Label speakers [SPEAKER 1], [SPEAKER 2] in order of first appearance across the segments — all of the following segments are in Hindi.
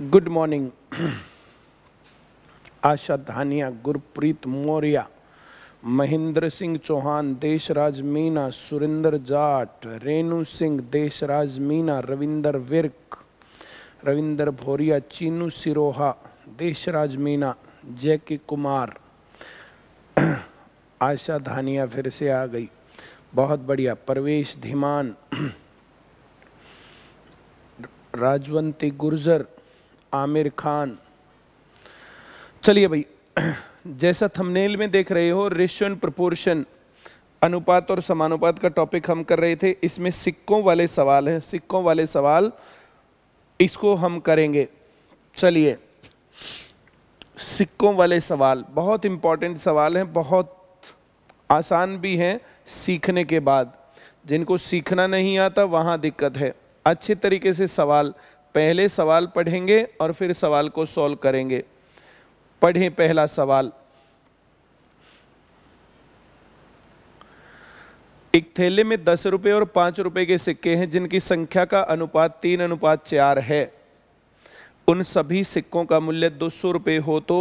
[SPEAKER 1] गुड मॉर्निंग आशा धानिया गुरप्रीत मौर्या महेंद्र सिंह चौहान देशराज मीना सुरेंद्र जाट रेणु सिंह देशराज मीना रविंदर विर्क रविंदर भोरिया चीनू सिरोहा देशराज मीना जैके कुमार आशा धानिया फिर से आ गई बहुत बढ़िया परवेश धीमान राजवंती गुर्जर आमिर खान चलिए भाई जैसा थंबनेल में देख रहे हो रेशियो एंड प्रपोर्शन अनुपात और समानुपात का टॉपिक हम कर रहे थे इसमें सिक्कों वाले सवाल हैं सिक्कों वाले सवाल इसको हम करेंगे चलिए सिक्कों वाले सवाल बहुत इंपॉर्टेंट सवाल हैं बहुत आसान भी हैं सीखने के बाद जिनको सीखना नहीं आता वहाँ दिक्कत है अच्छे तरीके से सवाल पहले सवाल पढ़ेंगे और फिर सवाल को सॉल्व करेंगे पढ़ें पहला सवाल एक थैले में दस रुपए और पांच रुपए के सिक्के हैं जिनकी संख्या का अनुपात तीन अनुपात चार है उन सभी सिक्कों का मूल्य दो सौ रुपये हो तो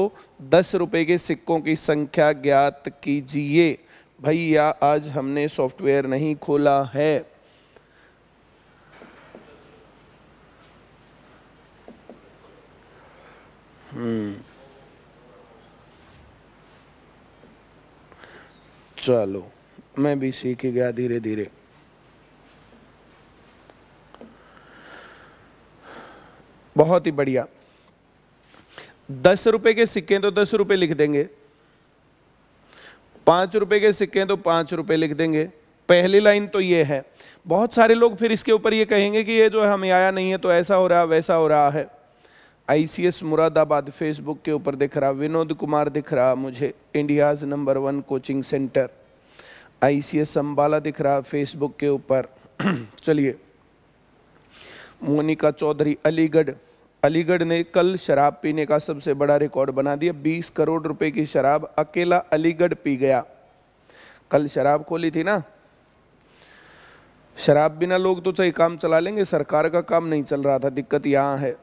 [SPEAKER 1] दस रुपए के सिक्कों की संख्या ज्ञात कीजिए भैया आज हमने सॉफ्टवेयर नहीं खोला है हम्म। चलो मैं भी सीख गया धीरे धीरे बहुत ही बढ़िया दस रुपए के सिक्के तो दस रुपए लिख देंगे पांच रुपए के सिक्के तो पांच रुपए लिख देंगे पहली लाइन तो ये है बहुत सारे लोग फिर इसके ऊपर ये कहेंगे कि ये जो हमें आया नहीं है तो ऐसा हो रहा वैसा हो रहा है आईसीएस मुरादाबाद फेसबुक के ऊपर दिख रहा विनोद कुमार दिख रहा मुझे India's number one coaching centre ICS Ambala दिख रहा फेसबुक के ऊपर चलिए मोनिका चौधरी अलीगढ़ अलीगढ़ ने कल शराब पीने का सबसे बड़ा रिकॉर्ड बना दिया 20 करोड़ रुपए की शराब अकेला अलीगढ़ पी गया कल शराब खोली थी ना शराब बिना लोग तो सही काम चला लेंगे सरकार का काम नहीं चल रहा था दिक्कत यहाँ है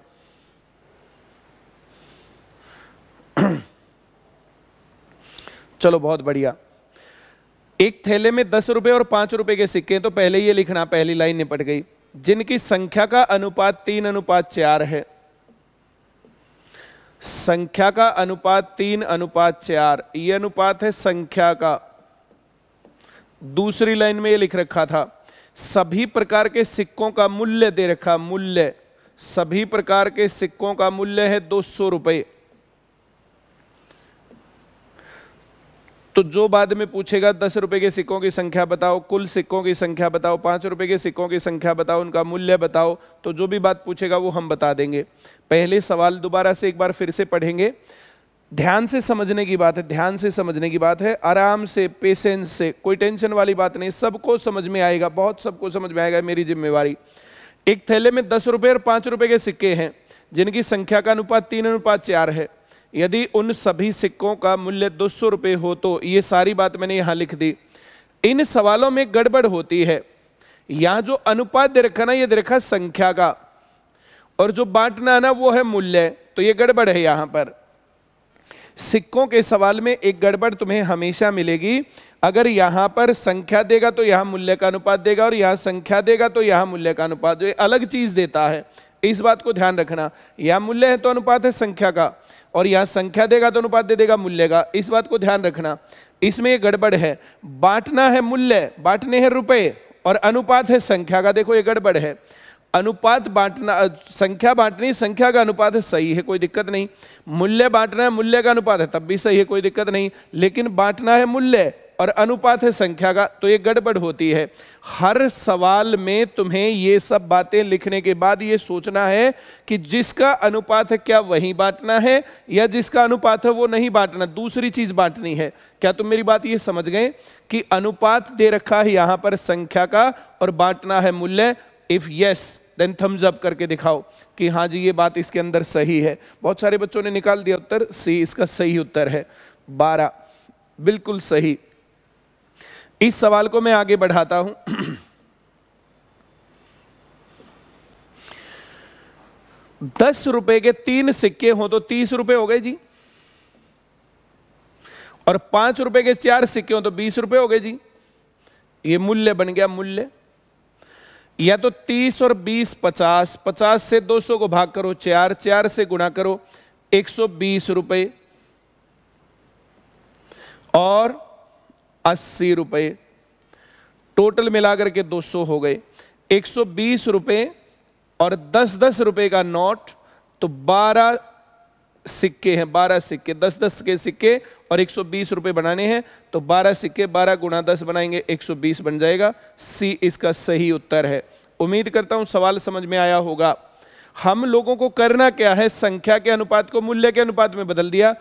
[SPEAKER 1] चलो बहुत बढ़िया एक थैले में दस रुपए और पांच रुपए के सिक्के तो पहले ये लिखना पहली लाइन निपट गई जिनकी संख्या का अनुपात तीन अनुपात चार है संख्या का अनुपात तीन अनुपात चार ये अनुपात है संख्या का दूसरी लाइन में ये लिख रखा था सभी प्रकार के सिक्कों का मूल्य दे रखा मूल्य सभी प्रकार के सिक्कों का मूल्य है दो सौ रुपये तो जो बाद में पूछेगा दस रुपए के सिक्कों की संख्या बताओ कुल सिक्कों की संख्या बताओ पांच रुपए के सिक्कों की संख्या बताओ उनका मूल्य बताओ तो जो भी बात पूछेगा वो हम बता देंगे पहले सवाल दोबारा से एक बार फिर से पढ़ेंगे ध्यान से समझने की बात है ध्यान से समझने की बात है आराम से पेशेंस से कोई टेंशन वाली बात नहीं सबको समझ में आएगा बहुत सबको समझ में आएगा मेरी जिम्मेवारी एक थैले में दस रुपये और पांच रुपए के सिक्के हैं जिनकी संख्या का अनुपात तीन अनुपात चार है यदि उन सभी सिक्कों का मूल्य दो सौ हो तो ये सारी बात मैंने यहाँ लिख दी इन सवालों में गड़बड़ होती है यहाँ जो अनुपात दे रखा ना ये दे रखा संख्या का और जो बांटना ना वो है मूल्य तो ये गड़बड़ है यहाँ पर सिक्कों के सवाल में एक गड़बड़ तुम्हें हमेशा मिलेगी अगर यहाँ पर संख्या देगा तो यहाँ मूल्य का अनुपात देगा और यहाँ संख्या देगा तो यहाँ मूल्य का अनुपात तो अलग चीज़ देता है इस बात को ध्यान रखना यह मूल्य है तो अनुपात है संख्या का और यहाँ संख्या देगा तो अनुपात दे देगा मूल्य का इस बात को ध्यान रखना इसमें ये गड़बड़ है बांटना है मूल्य बांटने हैं रुपये और अनुपात है संख्या का देखो ये गड़बड़ है अनुपात बांटना संख्या बांटनी संख्या का अनुपात है सही है कोई दिक्कत नहीं मूल्य बांटना है मूल्य का अनुपात है तब भी सही है कोई दिक्कत नहीं लेकिन बांटना है मूल्य और अनुपात है संख्या का तो ये गड़बड़ होती है हर सवाल में तुम्हें ये सब बातें लिखने के बाद ये सोचना है कि जिसका अनुपात है क्या वही बांटना है या जिसका अनुपात है वो नहीं बांटना दूसरी चीज़ बांटनी है क्या तुम मेरी बात ये समझ गए कि अनुपात दे रखा है यहां पर संख्या का और बांटना है मूल्य if yes then thumbs up करके दिखाओ कि हाँ जी ये बात इसके अंदर सही है बहुत सारे बच्चों ने निकाल दिया उत्तर सी इसका सही उत्तर है बारह बिल्कुल सही इस सवाल को मैं आगे बढ़ाता हूं दस रुपए के तीन सिक्के हो तो तीस रुपए हो गए जी और पांच रुपए के चार सिक्के हो तो बीस रुपए हो गए जी ये मूल्य बन गया मूल्य या तो तीस और बीस पचास पचास से दो सौ को भाग करो चार चार से गुणा करो एक सौ बीस रुपए और अस्सी रुपये टोटल मिलाकर के 200 हो गए बीस रुपये और 10 दस रुपए का नोट तो 12 सिक्के हैं 12 सिक्के 10 दस के सिक्के और बीस रुपए बनाने हैं तो 12 सिक्के 12 गुणा दस बनाएंगे 120 बन जाएगा सी इसका सही उत्तर है उम्मीद करता हूं सवाल समझ में आया होगा हम लोगों को करना क्या है संख्या के अनुपात को मूल्य के अनुपात में बदल दिया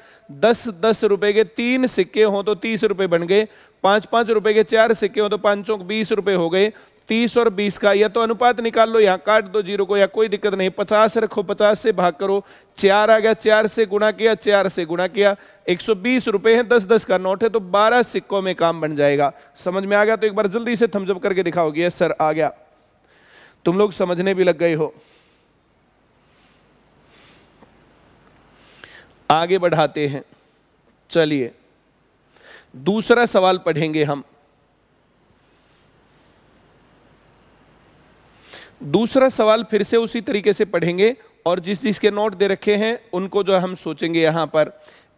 [SPEAKER 1] दस दस रुपए के तीन सिक्के हों तो तीस रुपए बन गए पांच पांच रुपए के चार सिक्के हों तो पाँचों बीस रुपए हो गए तीस और बीस का या तो अनुपात निकाल लो यहाँ काट दो जीरो को या कोई दिक्कत नहीं पचास रखो पचास से भाग करो चार आ गया चार से गुणा किया चार से गुणा किया एक सौ बीस रुपए है दस दस का नोट है तो बारह सिक्कों में काम बन जाएगा समझ में आ गया तो एक बार जल्दी से थमझप करके दिखाओगे सर आ गया तुम लोग समझने भी लग गए हो आगे बढ़ाते हैं चलिए दूसरा सवाल पढ़ेंगे हम दूसरा सवाल फिर से उसी तरीके से पढ़ेंगे और जिस चीज के नोट दे रखे हैं उनको जो हम सोचेंगे यहां पर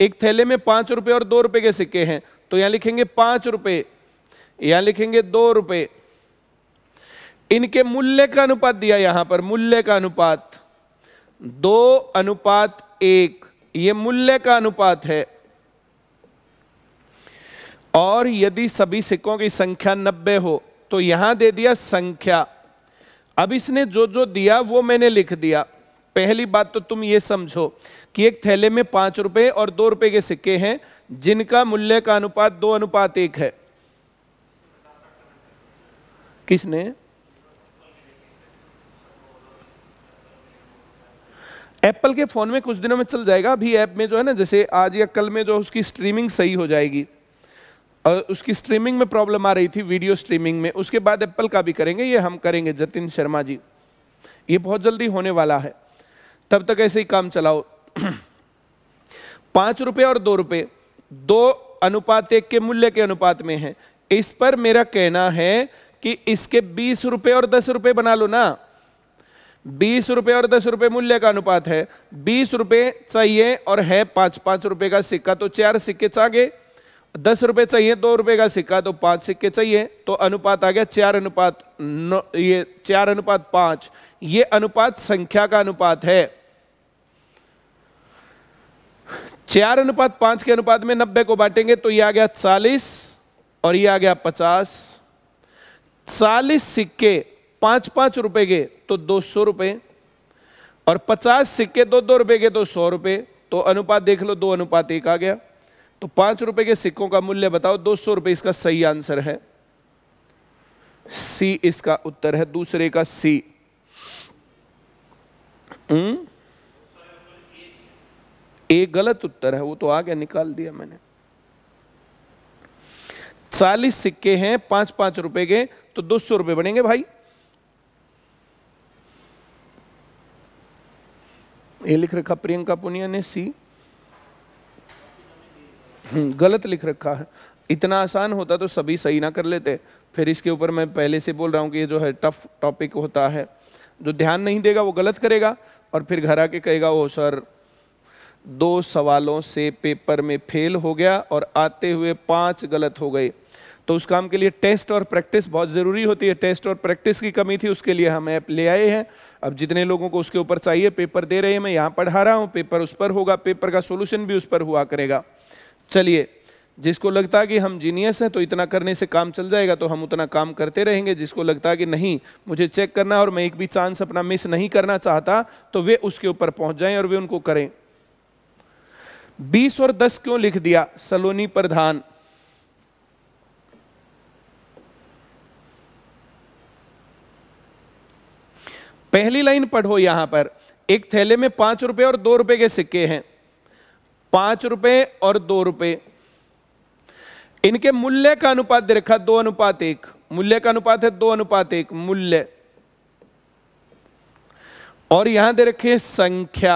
[SPEAKER 1] एक थैले में पांच रुपये और दो रुपए के सिक्के हैं तो यहां लिखेंगे पांच रुपये यहां लिखेंगे दो रुपये इनके मूल्य का अनुपात दिया यहां पर मूल्य का अनुपात दो अनुपात एक ये मूल्य का अनुपात है और यदि सभी सिक्कों की संख्या नब्बे हो तो यहां दे दिया संख्या अब इसने जो जो दिया वो मैंने लिख दिया पहली बात तो तुम ये समझो कि एक थैले में पांच रुपए और दो रुपए के सिक्के हैं जिनका मूल्य का अनुपात दो अनुपात एक है किसने एप्पल के फ़ोन में कुछ दिनों में चल जाएगा अभी ऐप में जो है ना जैसे आज या कल में जो उसकी स्ट्रीमिंग सही हो जाएगी और उसकी स्ट्रीमिंग में प्रॉब्लम आ रही थी वीडियो स्ट्रीमिंग में उसके बाद एप्पल का भी करेंगे ये हम करेंगे जतिन शर्मा जी ये बहुत जल्दी होने वाला है तब तक ऐसे ही काम चलाओ पाँच रुपये और दो रुपये दो अनुपात एक के मूल्य के अनुपात में है इस पर मेरा कहना है कि इसके बीस रुपये और दस रुपये बना लो ना बीस रुपये और दस रुपये मूल्य का अनुपात है बीस रुपये चाहिए और है पाँच पाँच रुपये का सिक्का तो चार सिक्के चाहे दस रुपये चाहिए दो रुपये का सिक्का तो पाँच सिक्के चाहिए तो अनुपात आ गया चार अनुपात ये चार अनुपात पाँच ये अनुपात संख्या का अनुपात है चार अनुपात पांच के अनुपात में नब्बे को बांटेंगे तो ये आ गया चालीस और ये आ गया पचास चालीस सिक्के पांच पांच रुपए के तो दो सौ रुपये और पचास सिक्के दो दो रुपए के तो सौ रुपए तो अनुपात देख लो दो अनुपात एक आ गया तो पांच रुपए के सिक्कों का मूल्य बताओ दो सौ रुपये इसका सही आंसर है सी इसका उत्तर है दूसरे का सी हम्म एक गलत उत्तर है वो तो आ गया निकाल दिया मैंने चालीस सिक्के हैं पांच पांच रुपए के तो दो सौ रुपए बनेंगे भाई ये लिख रखा प्रियंका पुनिया ने सी हम्म, गलत लिख रखा है इतना आसान होता तो सभी सही ना कर लेते फिर इसके ऊपर मैं पहले से बोल रहा हूँ कि ये जो है टफ टॉपिक होता है जो ध्यान नहीं देगा वो गलत करेगा और फिर घर आके कहेगा ओ सर दो सवालों से पेपर में फेल हो गया और आते हुए पांच गलत हो गए तो उस काम के लिए टेस्ट और प्रैक्टिस बहुत ज़रूरी होती है टेस्ट और प्रैक्टिस की कमी थी उसके लिए हम ऐप ले आए हैं अब जितने लोगों को उसके ऊपर चाहिए पेपर दे रहे हैं मैं यहाँ पढ़ा रहा हूँ पेपर उस पर होगा पेपर का सोल्यूशन भी उस पर हुआ करेगा चलिए जिसको लगता कि हम जीनियस हैं तो इतना करने से काम चल जाएगा तो हम उतना काम करते रहेंगे जिसको लगता कि नहीं मुझे चेक करना और मैं एक भी चांस अपना मिस नहीं करना चाहता तो वे उसके ऊपर पहुंच जाएं और वे उनको करें 20 और 10 क्यों लिख दिया सलोनी प्रधान पहली लाइन पढ़ो यहां पर एक थैले में पांच रुपए और दो रुपए के सिक्के हैं पांच रुपए और दो रुपए इनके मूल्य का अनुपात दे रखा दो अनुपात एक मूल्य का अनुपात है दो अनुपात एक मूल्य और यहां दे रखे संख्या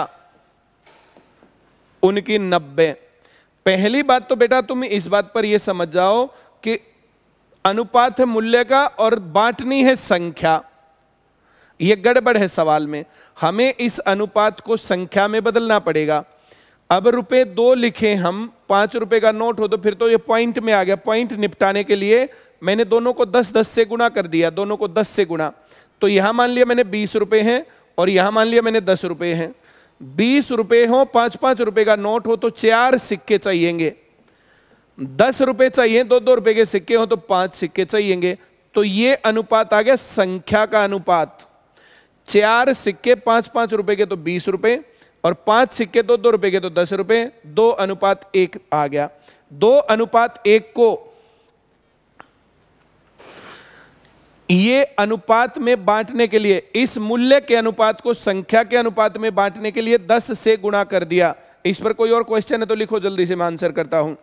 [SPEAKER 1] उनकी नब्बे पहली बात तो बेटा तुम इस बात पर यह समझ जाओ कि अनुपात है मूल्य का और बांटनी है संख्या यह गड़बड़ है सवाल में हमें इस अनुपात को संख्या में बदलना पड़ेगा अब रुपए दो लिखे हम पांच रुपए का नोट हो तो फिर तो ये पॉइंट में आ गया पॉइंट निपटाने के लिए मैंने दोनों को दस दस से गुणा कर दिया दोनों को दस से गुणा तो यहां मान लिया मैंने बीस रुपए हैं और यहां मान लिया मैंने दस रुपए हैं बीस रुपए हो पांच पांच रुपए का नोट हो तो चार सिक्के चाहिएंगे दस रुपए चाहिए दो दो रुपए के सिक्के हो तो पांच सिक्के चाहिएंगे तो ये अनुपात आ गया संख्या का अनुपात चार सिक्के पांच पांच रुपए के तो बीस रुपए और पांच सिक्के तो दो रुपए के तो दस रुपए दो अनुपात एक आ गया दो अनुपात एक को ये अनुपात में बांटने के लिए इस मूल्य के अनुपात को संख्या के अनुपात में बांटने के लिए दस से गुणा कर दिया इस पर कोई और क्वेश्चन है तो लिखो जल्दी से मैं आंसर करता हूं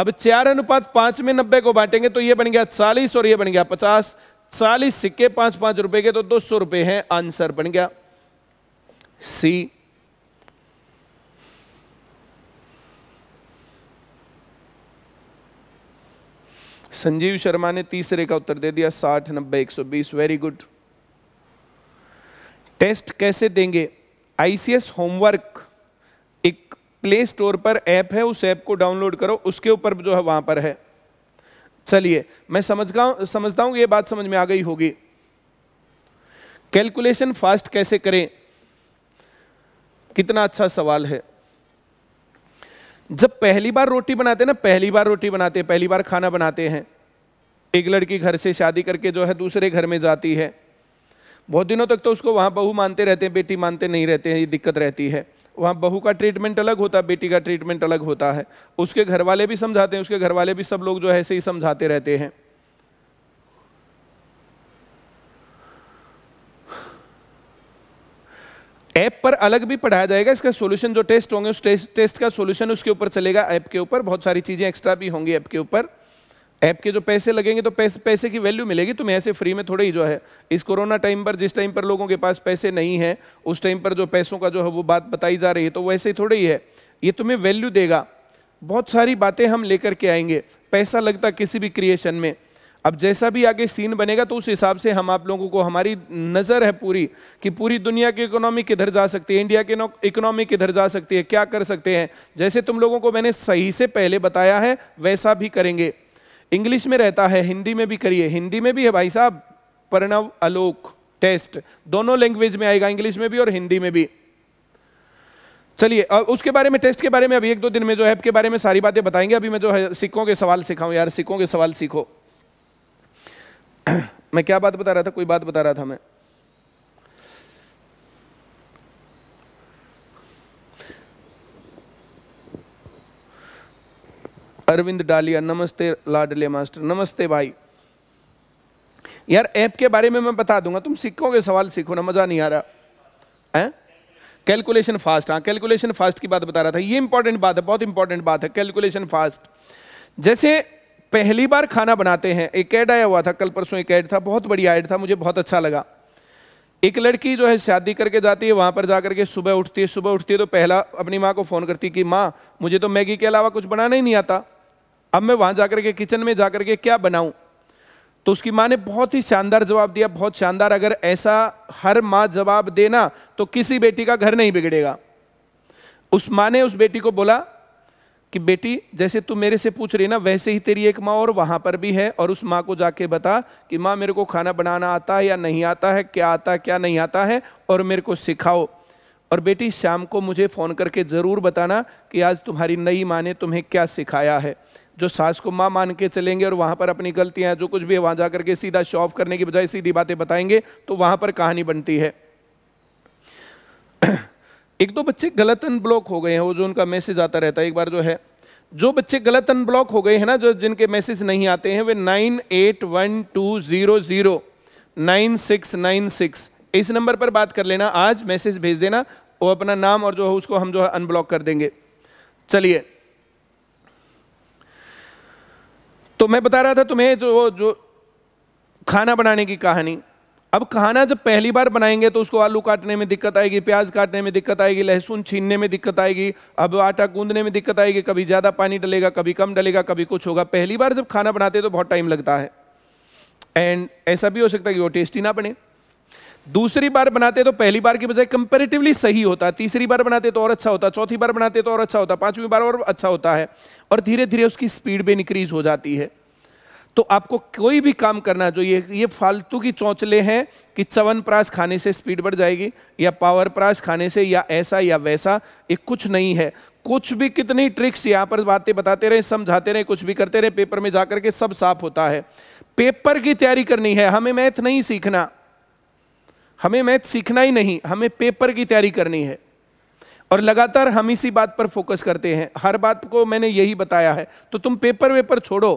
[SPEAKER 1] अब चार अनुपात पांच में नब्बे को बांटेंगे तो ये बन गया चालीस और ये बन गया पचास चालीस सिक्के पांच पांच रुपए के तो दो सौ रुपए हैं आंसर बन गया सी संजीव शर्मा ने तीसरे का उत्तर दे दिया साठ नब्बे एक सौ बीस वेरी गुड टेस्ट कैसे देंगे आईसीएस होमवर्क एक प्ले स्टोर पर ऐप है उस ऐप को डाउनलोड करो उसके ऊपर जो है वहां पर है चलिए मैं समझ समझता हूँ ये बात समझ में आ गई होगी कैलकुलेशन फास्ट कैसे करें कितना अच्छा सवाल है जब पहली बार रोटी बनाते हैं ना पहली बार रोटी बनाते हैं पहली बार खाना बनाते हैं एक लड़की घर से शादी करके जो है दूसरे घर में जाती है बहुत दिनों तक तो उसको वहाँ बहू मानते रहते हैं बेटी मानते नहीं रहते हैं ये दिक्कत रहती है वहाँ बहू का ट्रीटमेंट अलग होता है बेटी का ट्रीटमेंट अलग होता है उसके घर वाले भी समझाते हैं उसके घर वाले भी सब लोग जो है ऐसे ही समझाते रहते हैं ऐप पर अलग भी पढ़ाया जाएगा इसका सॉल्यूशन जो टेस्ट होंगे उस टेस्ट टेस्ट का सॉल्यूशन उसके ऊपर चलेगा ऐप के ऊपर बहुत सारी चीज़ें एक्स्ट्रा भी होंगी ऐप के ऊपर ऐप के जो पैसे लगेंगे तो पैसे पैसे की वैल्यू मिलेगी तुम्हें ऐसे फ्री में थोड़े ही जो है इस कोरोना टाइम पर जिस टाइम पर लोगों के पास पैसे नहीं है उस टाइम पर जो पैसों का जो है वो बात बताई जा रही है तो वैसे ही थोड़े ही है ये तुम्हें वैल्यू देगा बहुत सारी बातें हम लेकर के आएंगे पैसा लगता किसी भी क्रिएशन में अब जैसा भी आगे सीन बनेगा तो उस हिसाब से हम आप लोगों को हमारी नज़र है पूरी कि पूरी दुनिया की इकोनॉमी किधर जा सकती है इंडिया की इकोनॉमी किधर जा सकती है क्या कर सकते हैं जैसे तुम लोगों को मैंने सही से पहले बताया है वैसा भी करेंगे इंग्लिश में रहता है हिंदी में भी करिए हिंदी में भी है भाई साहब प्रणव आलोक टेस्ट दोनों लैंग्वेज में आएगा इंग्लिश में भी और हिंदी में भी चलिए और उसके बारे में टेस्ट के बारे में अभी एक दो दिन में जो ऐप के बारे में सारी बातें बताएंगे अभी मैं जो है सिक्कों के सवाल सिखाऊं यार सिक्कों के सवाल सीखो मैं क्या बात बता रहा था कोई बात बता रहा था मैं अरविंद डालिया नमस्ते लाडले मास्टर नमस्ते भाई यार ऐप के बारे में मैं बता दूंगा तुम सीखोगे सवाल सीखो ना मज़ा नहीं आ रहा है कैलकुलेशन फास्ट हाँ कैलकुलेशन फास्ट की बात बता रहा था ये इंपॉर्टेंट बात है बहुत इंपॉर्टेंट बात है कैलकुलेशन फास्ट जैसे पहली बार खाना बनाते हैं एक ऐड आया हुआ था कल परसों एक ऐड था बहुत बढ़िया ऐड था मुझे बहुत अच्छा लगा एक लड़की जो है शादी करके जाती है वहां पर जा करके सुबह उठती है सुबह उठती है तो पहला अपनी माँ को फ़ोन करती है कि माँ मुझे तो मैगी के अलावा कुछ बनाना ही नहीं आता अब मैं वहां जाकर के किचन में जाकर के क्या बनाऊं तो उसकी माँ ने बहुत ही शानदार जवाब दिया बहुत शानदार अगर ऐसा हर माँ जवाब देना तो किसी बेटी का घर नहीं बिगड़ेगा उस माँ ने उस बेटी को बोला कि बेटी जैसे तू मेरे से पूछ रही ना वैसे ही तेरी एक माँ और वहां पर भी है और उस माँ को जाके बता कि माँ मेरे को खाना बनाना आता है या नहीं आता है क्या आता है क्या नहीं आता है और मेरे को सिखाओ और बेटी शाम को मुझे फ़ोन करके ज़रूर बताना कि आज तुम्हारी नई माँ ने तुम्हें क्या सिखाया है जो सास को माँ मान के चलेंगे और वहाँ पर अपनी गलतियाँ जो कुछ भी है वहाँ जा करके सीधा शो ऑफ करने की बजाय सीधी बातें बताएंगे तो वहाँ पर कहानी बनती है एक दो बच्चे गलत अनब्लॉक हो गए हैं वो जो उनका मैसेज आता रहता है एक बार जो है जो बच्चे गलत अनब्लॉक हो गए हैं ना जो जिनके मैसेज नहीं आते हैं वे nine eight one two zero zero nine six nine six इस नंबर पर बात कर लेना आज मैसेज भेज देना वो अपना नाम और जो है उसको हम जो है अनब्लॉक कर देंगे चलिए तो मैं बता रहा था तुम्हें जो जो खाना बनाने की कहानी अब खाना जब पहली बार बनाएंगे तो उसको आलू काटने में दिक्कत आएगी प्याज काटने में दिक्कत आएगी लहसुन छीनने में दिक्कत आएगी अब आटा गूंदने में दिक्कत आएगी कभी ज़्यादा पानी डलेगा कभी कम डलेगा कभी कुछ होगा पहली बार जब खाना बनाते हैं तो बहुत टाइम लगता है एंड ऐसा भी हो सकता है कि वो टेस्टी ना बने दूसरी बार बनाते तो पहली बार की बजाय कंपेरेटिवली सही होता तीसरी बार बनाते तो और अच्छा होता चौथी बार बनाते तो और अच्छा होता पांचवी बार और अच्छा होता है और धीरे धीरे उसकी स्पीड भी इंक्रीज हो जाती है तो आपको कोई भी काम करना जो ये ये फालतू की चौंचले हैं कि चवन प्रास खाने से स्पीड बढ़ जाएगी या पावर प्रास खाने से या ऐसा या वैसा ये कुछ नहीं है कुछ भी कितनी ट्रिक्स यहाँ पर बातें बताते रहे समझाते रहे कुछ भी करते रहे पेपर में जाकर के सब साफ होता है पेपर की तैयारी करनी है हमें मैथ नहीं सीखना हमें मैथ सीखना ही नहीं हमें पेपर की तैयारी करनी है और लगातार हम इसी बात पर फोकस करते हैं हर बात को मैंने यही बताया है तो तुम पेपर वेपर छोड़ो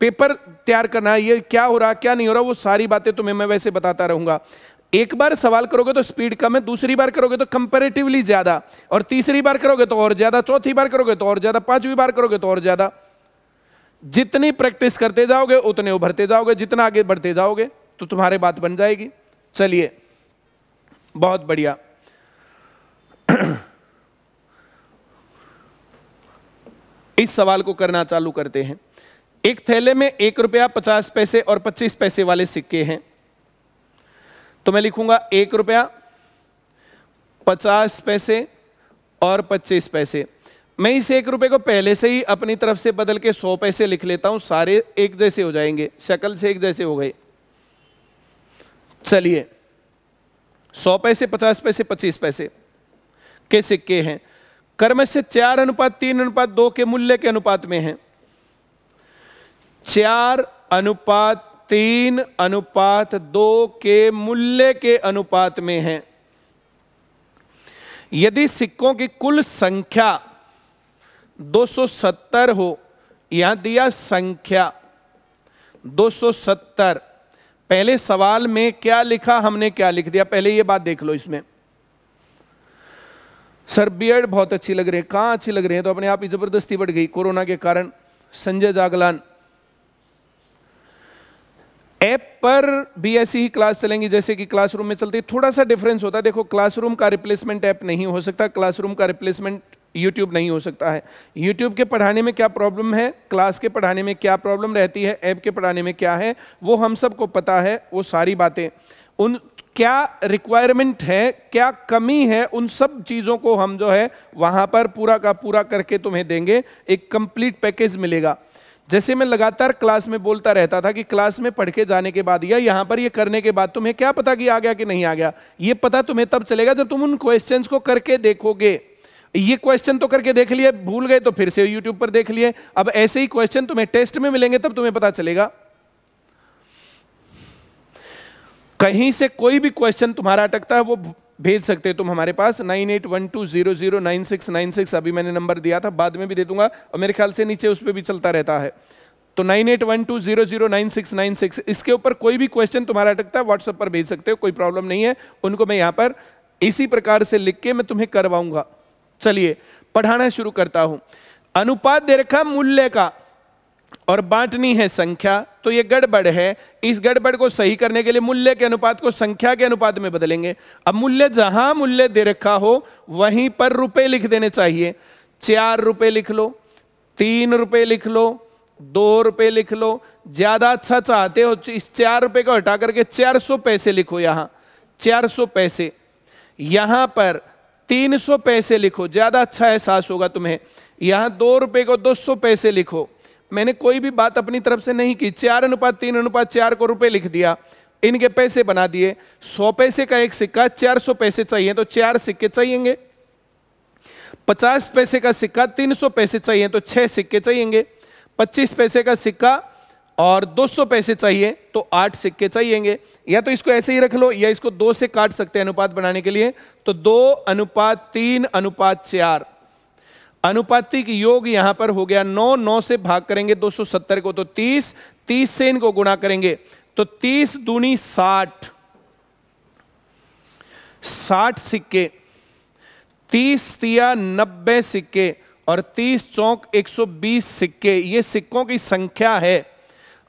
[SPEAKER 1] पेपर तैयार करना ये क्या हो रहा क्या नहीं हो रहा वो सारी बातें तुम्हें मैं वैसे बताता रहूंगा एक बार सवाल करोगे तो स्पीड कम है दूसरी बार करोगे तो कंपेरेटिवली ज्यादा और तीसरी बार करोगे तो और ज्यादा चौथी बार करोगे तो और ज्यादा पांचवी बार करोगे तो और ज्यादा जितनी प्रैक्टिस करते जाओगे उतने उभरते जाओगे जितना आगे बढ़ते जाओगे तो तुम्हारे बात बन जाएगी चलिए बहुत बढ़िया इस सवाल को करना चालू करते हैं एक थैले में एक रुपया पचास पैसे और पच्चीस पैसे वाले सिक्के हैं तो मैं लिखूंगा एक रुपया पचास पैसे और पच्चीस पैसे मैं इस एक रुपए को पहले से ही अपनी तरफ से बदल के सौ पैसे लिख लेता हूं सारे एक जैसे हो जाएंगे शक्ल से एक जैसे हो गए चलिए सौ पैसे पचास पैसे पच्चीस पैसे के सिक्के हैं कर्म से चार अनुपात तीन अनुपात दो के मूल्य के अनुपात में है चार अनुपात तीन अनुपात दो के मूल्य के अनुपात में है यदि सिक्कों की कुल संख्या 270 हो यहां दिया संख्या 270 पहले सवाल में क्या लिखा हमने क्या लिख दिया पहले ये बात देख लो इसमें सर बियड बहुत अच्छी लग रही है कहाँ अच्छी लग रहे हैं तो अपने आप ही जबरदस्ती बढ़ गई कोरोना के कारण संजय जागलान ऐप पर भी ऐसी ही क्लास चलेंगी जैसे कि क्लासरूम में चलती थोड़ा सा डिफरेंस होता है देखो क्लासरूम का रिप्लेसमेंट ऐप नहीं हो सकता क्लासरूम का रिप्लेसमेंट यूट्यूब नहीं हो सकता है यूट्यूब के पढ़ाने में क्या प्रॉब्लम है क्लास के पढ़ाने में क्या प्रॉब्लम रहती है ऐप के पढ़ाने में क्या है वो हम सबको पता है वो सारी बातें उन क्या रिक्वायरमेंट है क्या कमी है उन सब चीज़ों को हम जो है वहाँ पर पूरा का पूरा करके तुम्हें देंगे एक कंप्लीट पैकेज मिलेगा जैसे मैं लगातार क्लास में बोलता रहता था कि क्लास में पढ़ के जाने के बाद या यहाँ पर ये करने के बाद तुम्हें क्या पता कि आ गया कि नहीं आ गया ये पता तुम्हें तब चलेगा जब तुम उन क्वेश्चंस को करके देखोगे ये क्वेश्चन तो करके देख लिए भूल गए तो फिर से यूट्यूब पर देख लिए अब ऐसे ही क्वेश्चन तुम्हें टेस्ट में मिलेंगे तब तुम्हें पता चलेगा कहीं से कोई भी क्वेश्चन तुम्हारा अटकता है वो भेज सकते हो तुम हमारे पास nine eight one two zero zero nine six nine six अभी मैंने नंबर दिया था बाद में भी दे दूंगा और मेरे ख्याल से नीचे उस पर भी चलता रहता है तो nine eight one two zero zero nine six nine six इसके ऊपर कोई भी क्वेश्चन तुम्हारा अटकता है व्हाट्सएप पर भेज सकते हो कोई प्रॉब्लम नहीं है उनको मैं यहाँ पर इसी प्रकार से लिख के मैं तुम्हें करवाऊंगा चलिए पढ़ाना शुरू करता हूं अनुपात दे रखा मूल्य का और बांटनी है संख्या तो ये गड़बड़ है इस गड़बड़ को सही करने के लिए मूल्य के अनुपात को संख्या के अनुपात में बदलेंगे अब मूल्य जहां मूल्य दे रखा हो वहीं पर रुपए लिख देने चाहिए चार रुपए लिख लो तीन रुपए लिख लो दो रुपए लिख लो ज्यादा अच्छा चाहते हो इस चार रुपए को हटा करके चार सौ पैसे लिखो यहां चार सौ पैसे यहां पर तीन सौ पैसे लिखो ज़्यादा अच्छा एहसास होगा तुम्हें यहाँ दो रुपये को दो सौ पैसे लिखो मैंने कोई भी बात अपनी तरफ से नहीं की चार अनुपात तीन अनुपात चार को रुपये लिख दिया इनके पैसे बना दिए सौ पैसे का एक सिक्का चार सौ पैसे चाहिए तो चार सिक्के चाहिएंगे पचास पैसे का सिक्का तीन सौ पैसे चाहिए तो छः सिक्के चाहिएंगे पच्चीस पैसे का सिक्का और 200 पैसे चाहिए तो आठ सिक्के चाहिएंगे या तो इसको ऐसे ही रख लो या इसको दो से काट सकते हैं अनुपात बनाने के लिए तो दो अनुपात तीन अनुपात चार अनुपातिक योग यहां पर हो गया नौ नौ से भाग करेंगे 270 को तो 30 30 से इनको गुणा करेंगे तो 30 दूनी 60 60 सिक्के 30 तिया नब्बे सिक्के और 30 चौक 120 सिक्के ये सिक्कों की संख्या है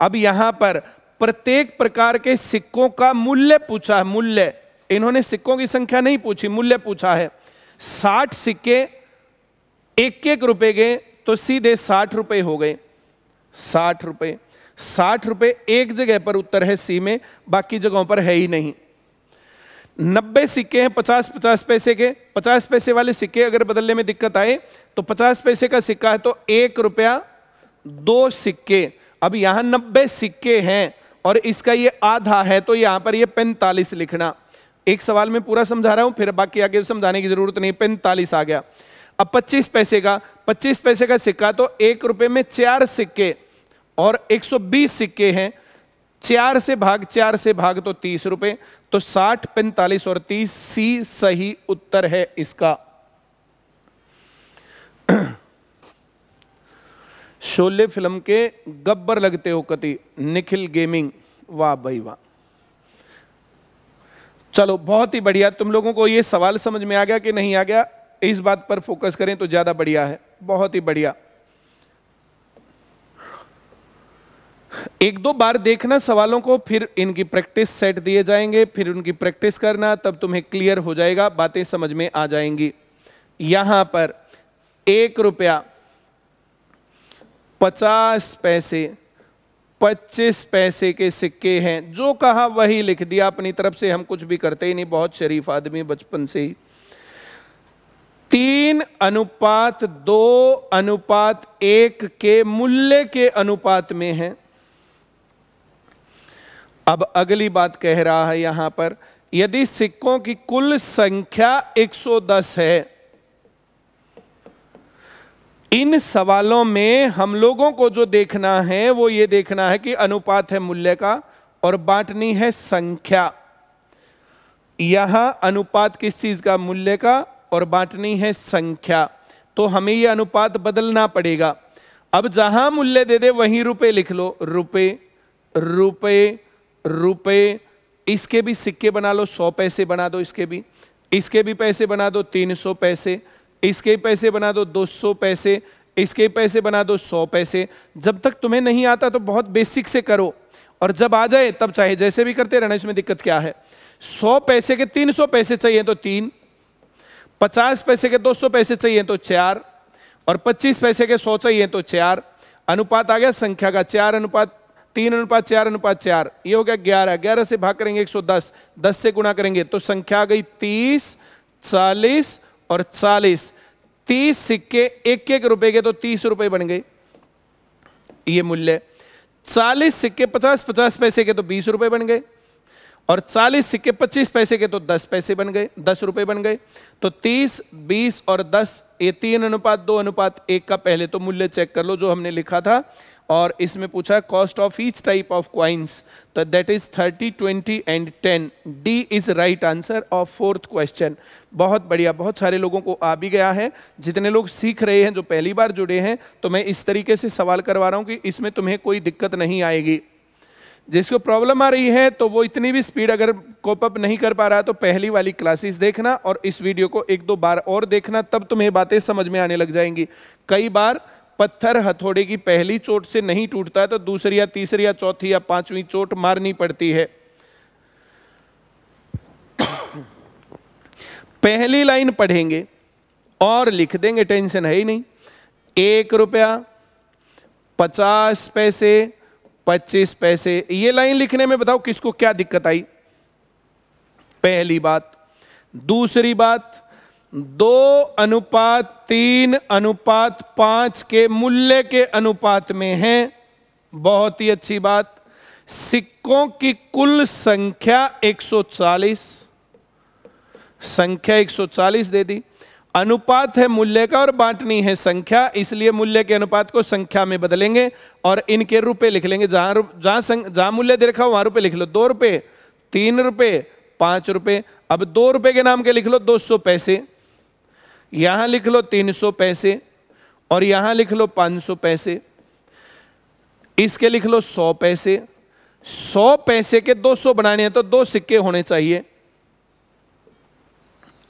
[SPEAKER 1] अब यहां पर प्रत्येक प्रकार के सिक्कों का मूल्य पूछा है मूल्य इन्होंने सिक्कों की संख्या नहीं पूछी मूल्य पूछा है साठ सिक्के एक एक रुपए गए तो सीधे साठ रुपए हो गए साठ रुपए साठ रुपए एक जगह पर उत्तर है सी में बाकी जगहों पर है ही नहीं नब्बे सिक्के हैं पचास पचास पैसे के पचास पैसे वाले सिक्के अगर बदलने में दिक्कत आए तो पचास पैसे का सिक्का है तो एक रुपया दो सिक्के अब यहां नब्बे सिक्के हैं और इसका ये आधा है तो यहां पर ये पैंतालीस लिखना एक सवाल में पूरा समझा रहा हूं फिर बाकी आगे समझाने की जरूरत नहीं पैंतालीस आ गया अब पच्चीस पैसे का पच्चीस पैसे का सिक्का तो एक रुपए में चार सिक्के और बीस सिक्के हैं चार से भाग चार से भाग तो तीस रुपए तो साठ पैंतालीस और तीस सी सही उत्तर है इसका शोले फिल्म के गब्बर लगते हो कति निखिल गेमिंग वाह भाई वाह चलो बहुत ही बढ़िया तुम लोगों को ये सवाल समझ में आ गया कि नहीं आ गया इस बात पर फोकस करें तो ज़्यादा बढ़िया है बहुत ही बढ़िया एक दो बार देखना सवालों को फिर इनकी प्रैक्टिस सेट दिए जाएंगे फिर उनकी प्रैक्टिस करना तब तुम्हें क्लियर हो जाएगा बातें समझ में आ जाएंगी यहां पर एक रुपया पचास पैसे पच्चीस पैसे के सिक्के हैं जो कहा वही लिख दिया अपनी तरफ से हम कुछ भी करते ही नहीं बहुत शरीफ आदमी बचपन से ही तीन अनुपात दो अनुपात एक के मूल्य के अनुपात में है अब अगली बात कह रहा है यहां पर यदि सिक्कों की कुल संख्या 110 है इन सवालों में हम लोगों को जो देखना है वो ये देखना है कि अनुपात है मूल्य का और बांटनी है संख्या यहां अनुपात किस चीज का मूल्य का और बांटनी है संख्या तो हमें यह अनुपात बदलना पड़ेगा अब जहां मूल्य दे दे वहीं रुपए लिख लो रुपए रुपए रुपए इसके भी सिक्के बना लो सौ पैसे बना दो इसके भी इसके भी पैसे बना दो तीन सौ पैसे इसके पैसे बना दो 200 पैसे इसके पैसे बना दो 100 पैसे जब तक तुम्हें नहीं आता तो बहुत बेसिक से करो और जब आ जाए तब चाहे जैसे भी करते रहना इसमें दिक्कत क्या है 100 पैसे के 300 पैसे चाहिए तो तीन 50 पैसे के 200 पैसे चाहिए तो चार और 25 पैसे के 100 चाहिए तो चार अनुपात आ गया संख्या का चार अनुपात तीन अनुपात चार अनुपात चार ये हो गया ग्यारह ग्यारह से भाग करेंगे दस दस से गुणा करेंगे तो संख्या आ गई तीस चालीस और चालीस तीस सिक्के एक एक रुपए के तो तीस रुपए बन गए ये मूल्य चालीस सिक्के पचास पचास पैसे के तो बीस रुपए बन गए और चालीस सिक्के पच्चीस पैसे के तो दस पैसे बन गए दस रुपए बन गए तो तीस बीस और दस ये तीन अनुपात दो अनुपात एक का पहले तो मूल्य चेक कर लो जो हमने लिखा था और इसमें पूछा cost of each type of coins तो that is 30, 20 and 10 D is right answer of fourth question बहुत बढ़िया बहुत सारे लोगों को आ भी गया है जितने लोग सीख रहे हैं जो पहली बार जुड़े हैं तो मैं इस तरीके से सवाल करवा रहा हूँ कि इसमें तुम्हें कोई दिक्कत नहीं आएगी जिसको प्रॉब्लम आ रही है तो वो इतनी भी स्पीड अगर कोप अप नहीं कर पा रहा तो पहली वाली क्लासेस देखना और इस वीडियो को एक दो बार और देखना तब तुम्हें बातें समझ में आने लग जाएंगी कई बार पत्थर हथौड़े की पहली चोट से नहीं टूटता है तो दूसरी या तीसरी या चौथी या पांचवी चोट मारनी पड़ती है पहली लाइन पढ़ेंगे और लिख देंगे टेंशन है ही नहीं एक रुपया पचास पैसे पच्चीस पैसे ये लाइन लिखने में बताओ किसको क्या दिक्कत आई पहली बात दूसरी बात दो अनुपात तीन अनुपात पांच के मूल्य के अनुपात में हैं बहुत ही अच्छी बात सिक्कों की कुल संख्या 140 संख्या 140 दे दी अनुपात है मूल्य का और बांटनी है संख्या इसलिए मूल्य के अनुपात को संख्या में बदलेंगे और इनके रुपए लिख लेंगे जहां जहां जहां मूल्य दे रखा हो वहां रुपए लिख लो दो रुपए तीन रुपए पांच रुपए अब दो रुपए के नाम के लिख लो दो सौ पैसे यहां लिख लो तीन सौ पैसे और यहां लिख लो पांच सौ पैसे इसके लिख लो सौ पैसे सौ पैसे के दो सौ बनाने हैं तो दो सिक्के होने चाहिए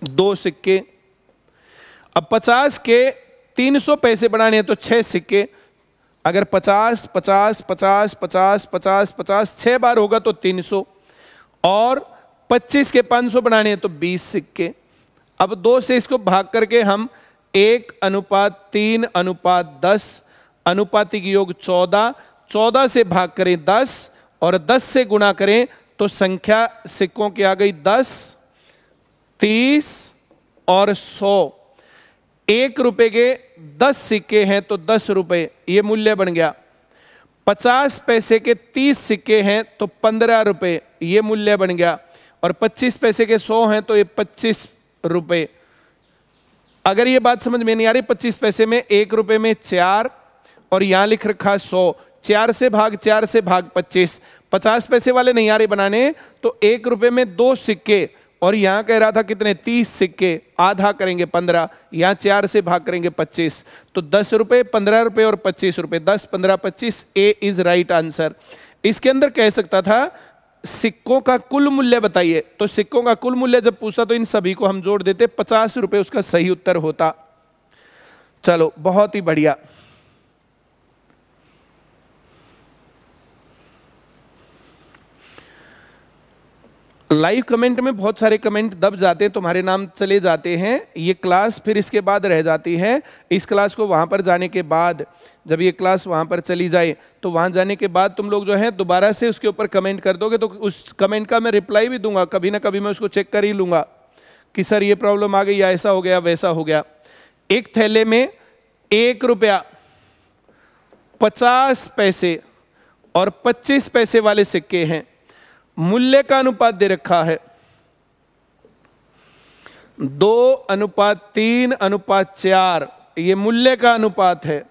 [SPEAKER 1] दो सिक्के अब पचास के तीन सौ पैसे बनाने हैं तो छह सिक्के अगर पचास पचास पचास पचास पचास पचास छह बार होगा तो तीन सौ और पच्चीस के पाँच सौ बनाने हैं तो बीस सिक्के अब दो से इसको भाग करके हम एक अनुपात तीन अनुपात दस अनुपातिक योग चौदह चौदह से भाग करें दस और दस से गुणा करें तो संख्या सिक्कों की आ गई दस तीस और सौ एक रुपए के दस सिक्के हैं तो दस रुपए ये मूल्य बन गया पचास पैसे के तीस सिक्के हैं तो पंद्रह रुपए ये मूल्य बन गया और पच्चीस पैसे के सौ हैं तो ये पच्चीस रुपए अगर ये बात समझ में नहीं आ रही पच्चीस पैसे में एक रुपए में चार और यहां लिख रखा सौ चार से भाग चार से भाग पच्चीस पचास पैसे वाले नहीं आ रहे बनाने तो एक रुपए में दो सिक्के और यहां कह रहा था कितने तीस सिक्के आधा करेंगे पंद्रह यहां चार से भाग करेंगे पच्चीस तो दस रुपए पंद्रह रुपए और पच्चीस रुपए दस पंद्रह पच्चीस ए इज राइट आंसर इसके अंदर कह सकता था सिक्कों का कुल मूल्य बताइए तो सिक्कों का कुल मूल्य जब पूछता तो इन सभी को हम जोड़ देते पचास रुपए उसका सही उत्तर होता चलो बहुत ही बढ़िया लाइव कमेंट में बहुत सारे कमेंट दब जाते हैं तुम्हारे नाम चले जाते हैं ये क्लास फिर इसके बाद रह जाती है इस क्लास को वहाँ पर जाने के बाद जब ये क्लास वहाँ पर चली जाए तो वहाँ जाने के बाद तुम लोग जो है दोबारा से उसके ऊपर कमेंट कर दोगे तो उस कमेंट का मैं रिप्लाई भी दूंगा कभी ना कभी मैं उसको चेक कर ही लूँगा कि सर ये प्रॉब्लम आ गई या ऐसा हो गया वैसा हो गया एक थैले में एक रुपया पचास पैसे और पच्चीस पैसे वाले सिक्के हैं मूल्य का अनुपात दे रखा है दो अनुपात तीन अनुपात चार ये मूल्य का अनुपात है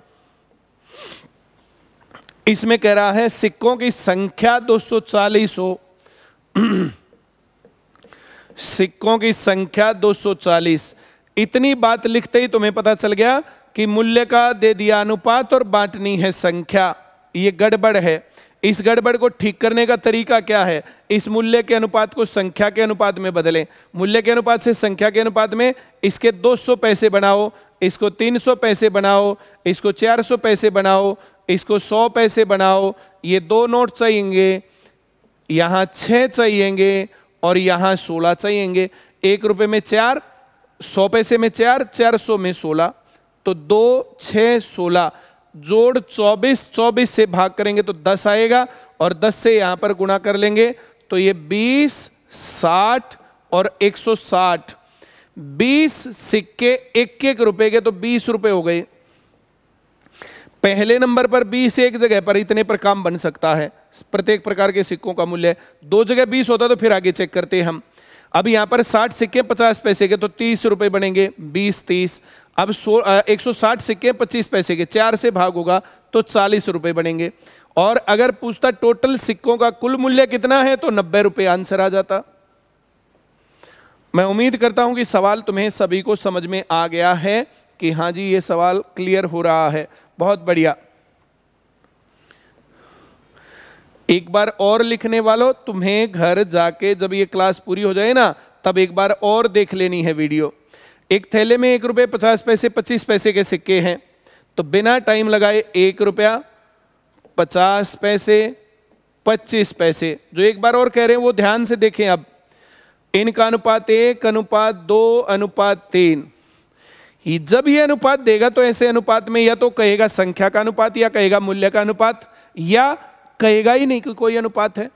[SPEAKER 1] इसमें कह रहा है सिक्कों की संख्या 240 हो सिक्कों की संख्या 240 इतनी बात लिखते ही तुम्हें पता चल गया कि मूल्य का दे दिया अनुपात और बांटनी है संख्या ये गड़बड़ है इस गड़बड़ को ठीक करने का तरीका क्या है इस मूल्य के अनुपात को संख्या के अनुपात में बदलें मूल्य के अनुपात से संख्या के अनुपात में इसके 200 पैसे बनाओ इसको 300 पैसे बनाओ इसको 400 पैसे बनाओ इसको 100 पैसे बनाओ ये दो नोट चाहिएंगे यहाँ छः चाहिएंगे और यहाँ सोलह चाहिएंगे एक रुपये में चार सौ पैसे में चार चार सौ में सोलह तो दो छः सोलह जोड़ 24 24 से भाग करेंगे तो 10 आएगा और 10 से यहां पर गुणा कर लेंगे तो ये 20 60 और 160 20 सिक्के एक एक रुपए के तो 20 रुपए हो गए पहले नंबर पर 20 एक जगह पर इतने पर काम बन सकता है प्रत्येक प्रकार के सिक्कों का मूल्य दो जगह 20 होता तो फिर आगे चेक करते हैं हम अब यहां पर 60 सिक्के 50 पैसे के तो 30 रुपए बनेंगे 20 30 अब सो एक सौ साठ सिक्के पच्चीस पैसे के चार से भाग होगा तो चालीस रुपये बनेंगे और अगर पूछता टोटल सिक्कों का कुल मूल्य कितना है तो नब्बे रुपये आंसर आ जाता मैं उम्मीद करता हूं कि सवाल तुम्हें सभी को समझ में आ गया है कि हाँ जी ये सवाल क्लियर हो रहा है बहुत बढ़िया एक बार और लिखने वालों तुम्हें घर जाके जब ये क्लास पूरी हो जाए ना तब एक बार और देख लेनी है वीडियो एक थैले में एक रुपये पचास पैसे पच्चीस पैसे के सिक्के हैं तो बिना टाइम लगाए एक रुपया पचास पैसे पच्चीस पैसे जो एक बार और कह रहे हैं वो ध्यान से देखें अब इनका अनुपात एक अनुपात दो अनुपात तीन जब ये अनुपात देगा तो ऐसे अनुपात में या तो कहेगा संख्या का अनुपात या कहेगा मूल्य का अनुपात या कहेगा ही नहीं कि कोई अनुपात है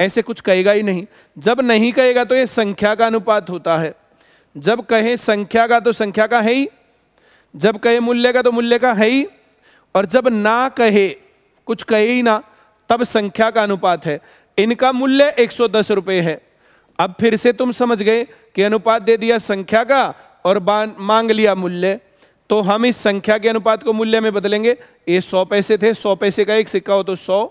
[SPEAKER 1] ऐसे कुछ कहेगा ही नहीं जब नहीं कहेगा तो ये संख्या का अनुपात होता है जब कहें संख्या का तो संख्या का है ही जब कहे मूल्य का तो मूल्य का है ही और जब ना कहे कुछ कहे ही ना तब संख्या का अनुपात है इनका मूल्य एक सौ दस है अब फिर से तुम समझ गए कि अनुपात दे दिया संख्या का और मांग लिया मूल्य तो हम इस संख्या के अनुपात को मूल्य में बदलेंगे ये सौ पैसे थे सौ पैसे का एक सिक्का हो तो सौ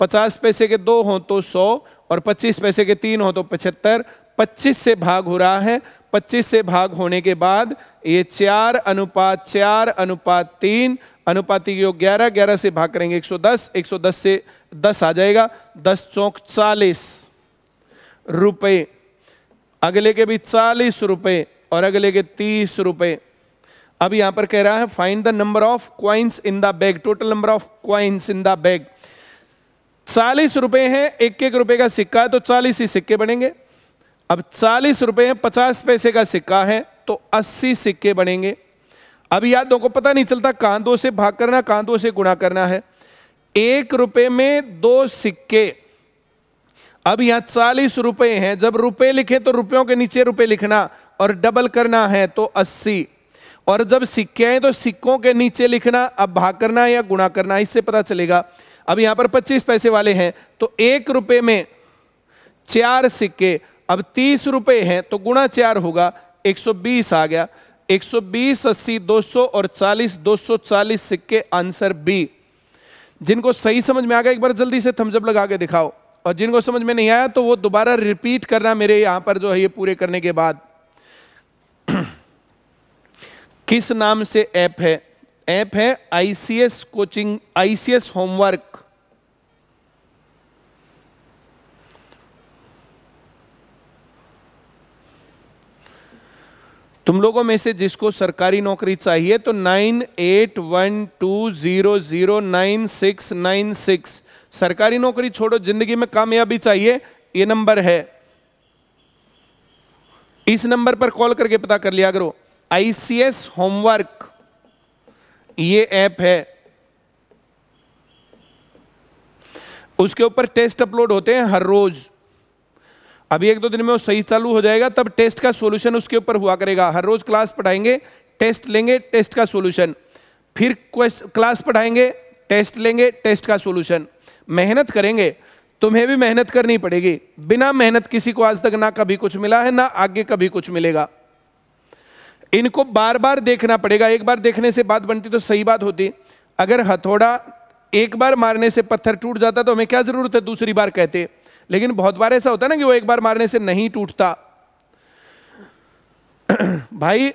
[SPEAKER 1] पचास पैसे के दो हो तो सौ और पच्चीस पैसे के तीन हो तो पचहत्तर पच्चीस से भाग हो रहा है 25 से भाग होने के बाद ये चार अनुपात चार अनुपात तीन अनुपात योग ग्यारह ग्यारह से भाग करेंगे 110 110 से 10 आ जाएगा 10 चौक चालीस रुपये अगले के भी चालीस रुपये और अगले के तीस रुपये अब यहां पर कह रहा है find the number of coins in the bag total number of coins in the bag चालीस रुपए हैं एक एक रुपए का सिक्का है तो चालीस ही सिक्के बनेंगे अब चालीस रुपये पचास पैसे का सिक्का है तो अस्सी सिक्के बनेंगे अब यादों को पता नहीं चलता कहाँ दो से भाग करना कहाँ दो से गुणा करना है एक रुपए में दो सिक्के अब यहां चालीस रुपए हैं जब रुपए लिखे तो रुपयों के नीचे रुपए लिखना और डबल करना है तो अस्सी और जब सिक्के हैं तो सिक्कों के नीचे लिखना अब भाग करना या गुणा करना इससे पता चलेगा अब यहां पर पच्चीस पैसे वाले हैं तो एक रुपए में चार सिक्के अब तीस रुपये हैं तो गुणा चार होगा 120 आ गया 120 दो सौ और 40 240 सिक्के आंसर बी जिनको सही समझ में आ गया एक बार जल्दी से थमजब लगा के दिखाओ और जिनको समझ में नहीं आया तो वो दोबारा रिपीट करना मेरे यहां पर जो है ये पूरे करने के बाद किस नाम से ऐप है ऐप है आईसीएस कोचिंग आईसीएस होमवर्क तुम लोगों में से जिसको सरकारी नौकरी चाहिए तो nine eight one two zero zero nine six nine six सरकारी नौकरी छोड़ो जिंदगी में कामयाबी चाहिए ये नंबर है इस नंबर पर कॉल करके पता कर लिया करो आईसीएस होमवर्क ये ऐप है उसके ऊपर टेस्ट अपलोड होते हैं हर रोज़ अभी एक दो दिन में वो सही चालू हो जाएगा तब टेस्ट का सोल्यूशन उसके ऊपर हुआ करेगा हर रोज क्लास पढ़ाएंगे टेस्ट लेंगे टेस्ट का सोल्यूशन फिर क्लास पढ़ाएंगे टेस्ट लेंगे टेस्ट का सोल्यूशन मेहनत करेंगे तुम्हें भी मेहनत करनी पड़ेगी बिना मेहनत किसी को आज तक ना कभी कुछ मिला है ना आगे कभी कुछ मिलेगा इनको बार बार देखना पड़ेगा एक बार देखने से बात बनती तो सही बात होती अगर हथौड़ा एक बार मारने से पत्थर टूट जाता तो हमें क्या जरूरत है दूसरी बार कहते लेकिन बहुत बार ऐसा होता है ना कि वो एक बार मारने से नहीं टूटता भाई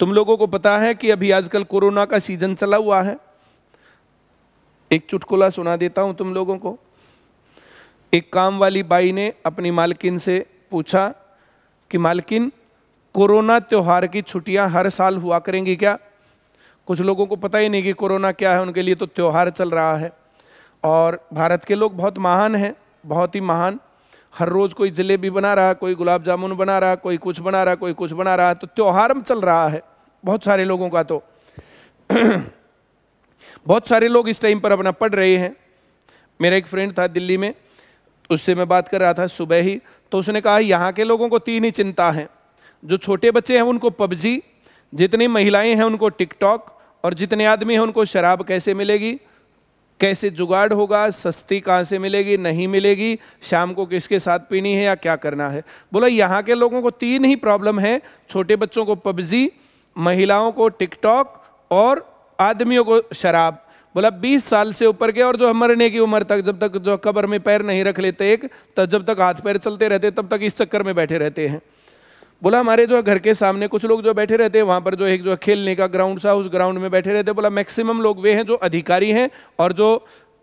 [SPEAKER 1] तुम लोगों को पता है कि अभी आजकल कोरोना का सीजन चला हुआ है एक चुटकुला सुना देता हूं तुम लोगों को एक काम वाली बाई ने अपनी मालकिन से पूछा कि मालकिन कोरोना त्योहार की छुट्टियां हर साल हुआ करेंगी क्या कुछ लोगों को पता ही नहीं कि कोरोना क्या है उनके लिए तो त्यौहार चल रहा है और भारत के लोग बहुत महान हैं बहुत ही महान हर रोज कोई जलेबी बना रहा कोई गुलाब जामुन बना रहा कोई कुछ बना रहा कोई कुछ बना रहा तो त्यौहार चल रहा है बहुत सारे लोगों का तो बहुत सारे लोग इस टाइम पर अपना पढ़ रहे हैं मेरा एक फ्रेंड था दिल्ली में उससे मैं बात कर रहा था सुबह ही तो उसने कहा यहाँ के लोगों को तीन ही चिंता है जो छोटे बच्चे हैं उनको पबजी जितनी महिलाएं हैं उनको टिकटॉक और जितने आदमी हैं उनको शराब कैसे मिलेगी कैसे जुगाड़ होगा सस्ती कहाँ से मिलेगी नहीं मिलेगी शाम को किसके साथ पीनी है या क्या करना है बोला यहाँ के लोगों को तीन ही प्रॉब्लम है छोटे बच्चों को पबजी महिलाओं को टिकटॉक और आदमियों को शराब बोला 20 साल से ऊपर के और जो मरने की उम्र तक जब तक जो कब्र में पैर नहीं रख लेते एक तब जब तक हाथ पैर चलते रहते तब तक इस चक्कर में बैठे रहते हैं बोला हमारे जो घर के सामने कुछ लोग जो बैठे रहते हैं वहाँ पर जो एक जो खेलने का ग्राउंड सा उस ग्राउंड में बैठे रहते बोला मैक्सिमम लोग वे हैं जो अधिकारी हैं और जो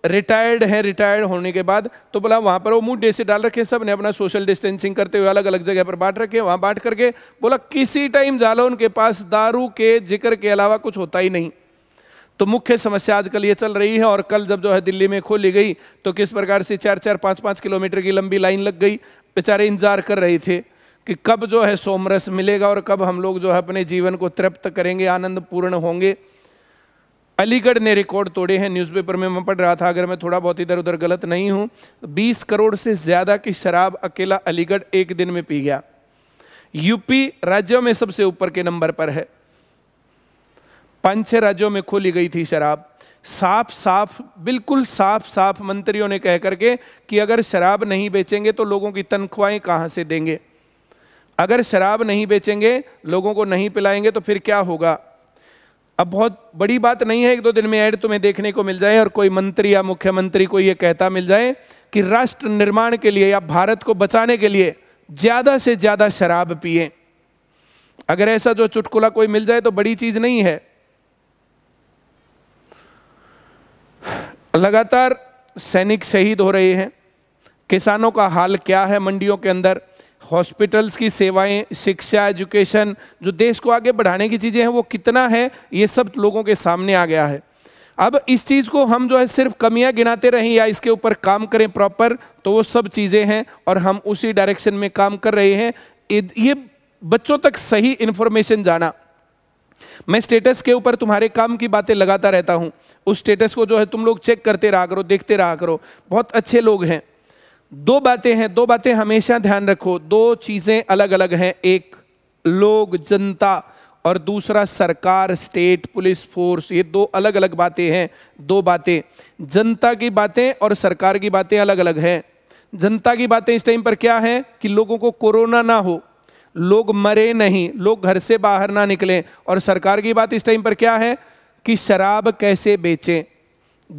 [SPEAKER 1] रिटायर्ड हैं रिटायर्ड होने के बाद तो बोला वहाँ पर वो मुँह डे से डाल रखे सब ने अपना सोशल डिस्टेंसिंग करते हुए अलग अलग जगह पर बांट रखे वहाँ बांट करके बोला किसी टाइम जालो उनके पास दारू के जिक्र के अलावा कुछ होता ही नहीं तो मुख्य समस्या आजकल ये चल रही है और कल जब जो है दिल्ली में खोली गई तो किस प्रकार से चार चार पाँच पाँच किलोमीटर की लंबी लाइन लग गई बेचारे इंतजार कर रहे थे कि कब जो है सोमरस मिलेगा और कब हम लोग जो है अपने जीवन को तृप्त करेंगे आनंद पूर्ण होंगे अलीगढ़ ने रिकॉर्ड तोड़े हैं न्यूज़पेपर में मैं पढ़ रहा था अगर मैं थोड़ा बहुत इधर उधर गलत नहीं हूँ 20 करोड़ से ज़्यादा की शराब अकेला अलीगढ़ एक दिन में पी गया यूपी राज्यों में सबसे ऊपर के नंबर पर है पांच छः राज्यों में खोली गई थी शराब साफ साफ बिल्कुल साफ साफ मंत्रियों ने कह करके कि अगर शराब नहीं बेचेंगे तो लोगों की तनख्वाहें कहाँ से देंगे अगर शराब नहीं बेचेंगे लोगों को नहीं पिलाएंगे तो फिर क्या होगा अब बहुत बड़ी बात नहीं है एक दो दिन में ऐड तुम्हें देखने को मिल जाए और कोई मंत्री या मुख्यमंत्री को ये कहता मिल जाए कि राष्ट्र निर्माण के लिए या भारत को बचाने के लिए ज़्यादा से ज़्यादा शराब पिए अगर ऐसा जो चुटकुला कोई मिल जाए तो बड़ी चीज़ नहीं है लगातार सैनिक शहीद हो रहे हैं किसानों का हाल क्या है मंडियों के अंदर हॉस्पिटल्स की सेवाएं शिक्षा एजुकेशन जो देश को आगे बढ़ाने की चीज़ें हैं वो कितना है ये सब लोगों के सामने आ गया है अब इस चीज़ को हम जो है सिर्फ कमियां गिनाते रहें या इसके ऊपर काम करें प्रॉपर तो वो सब चीज़ें हैं और हम उसी डायरेक्शन में काम कर रहे हैं ये बच्चों तक सही इन्फॉर्मेशन जाना मैं स्टेटस के ऊपर तुम्हारे काम की बातें लगाता रहता हूँ उस स्टेटस को जो है तुम लोग चेक करते रहा करो देखते रहा करो बहुत अच्छे लोग हैं दो बातें हैं दो बातें हमेशा ध्यान रखो दो चीज़ें अलग अलग हैं एक लोग जनता और दूसरा सरकार स्टेट पुलिस फोर्स ये दो अलग अलग बातें हैं दो बातें जनता की बातें और सरकार की बातें अलग अलग हैं जनता की बातें इस टाइम पर क्या है कि लोगों को कोरोना ना हो लोग मरे नहीं लोग घर से बाहर ना निकलें और सरकार की बात इस टाइम पर क्या है कि शराब कैसे बेचें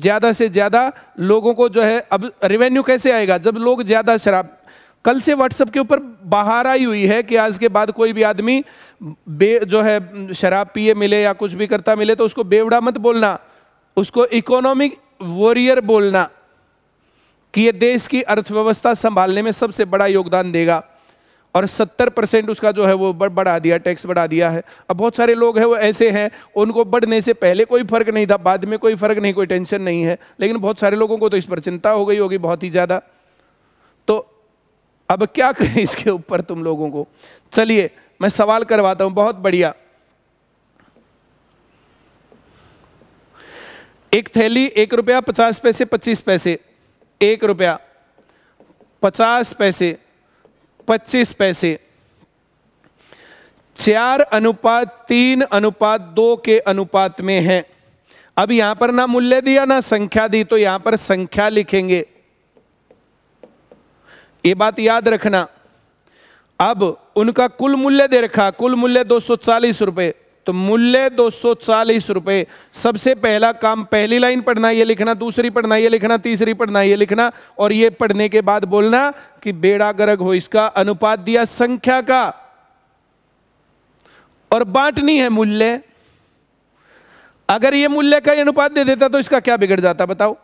[SPEAKER 1] ज़्यादा से ज़्यादा लोगों को जो है अब रेवेन्यू कैसे आएगा जब लोग ज़्यादा शराब कल से व्हाट्सएप के ऊपर बाहर आई हुई है कि आज के बाद कोई भी आदमी बे जो है शराब पिए मिले या कुछ भी करता मिले तो उसको बेवड़ा मत बोलना उसको इकोनॉमिक वॉरियर बोलना कि ये देश की अर्थव्यवस्था संभालने में सबसे बड़ा योगदान देगा और 70 परसेंट उसका जो है वो बढ़ा दिया टैक्स बढ़ा दिया है अब बहुत सारे लोग हैं वो ऐसे हैं उनको बढ़ने से पहले कोई फ़र्क नहीं था बाद में कोई फ़र्क नहीं कोई टेंशन नहीं है लेकिन बहुत सारे लोगों को तो इस पर चिंता हो गई होगी बहुत ही ज़्यादा तो अब क्या करें इसके ऊपर तुम लोगों को चलिए मैं सवाल करवाता हूँ बहुत बढ़िया एक थैली एक रुपया पचास पैसे पच्चीस पैसे एक रुपया पचास पैसे पच्चीस पैसे चार अनुपात तीन अनुपात दो के अनुपात में है अब यहां पर ना मूल्य दिया ना संख्या दी तो यहां पर संख्या लिखेंगे ये बात याद रखना अब उनका कुल मूल्य दे रखा कुल मूल्य दो सौ चालीस रुपए तो मूल्य दो सौ चालीस सबसे पहला काम पहली लाइन पढ़ना ये लिखना दूसरी पढ़ना ये लिखना तीसरी पढ़ना ये लिखना और ये पढ़ने के बाद बोलना कि बेड़ा गर्ग हो इसका अनुपात दिया संख्या का और बांटनी है मूल्य अगर ये मूल्य का अनुपात दे देता तो इसका क्या बिगड़ जाता बताओ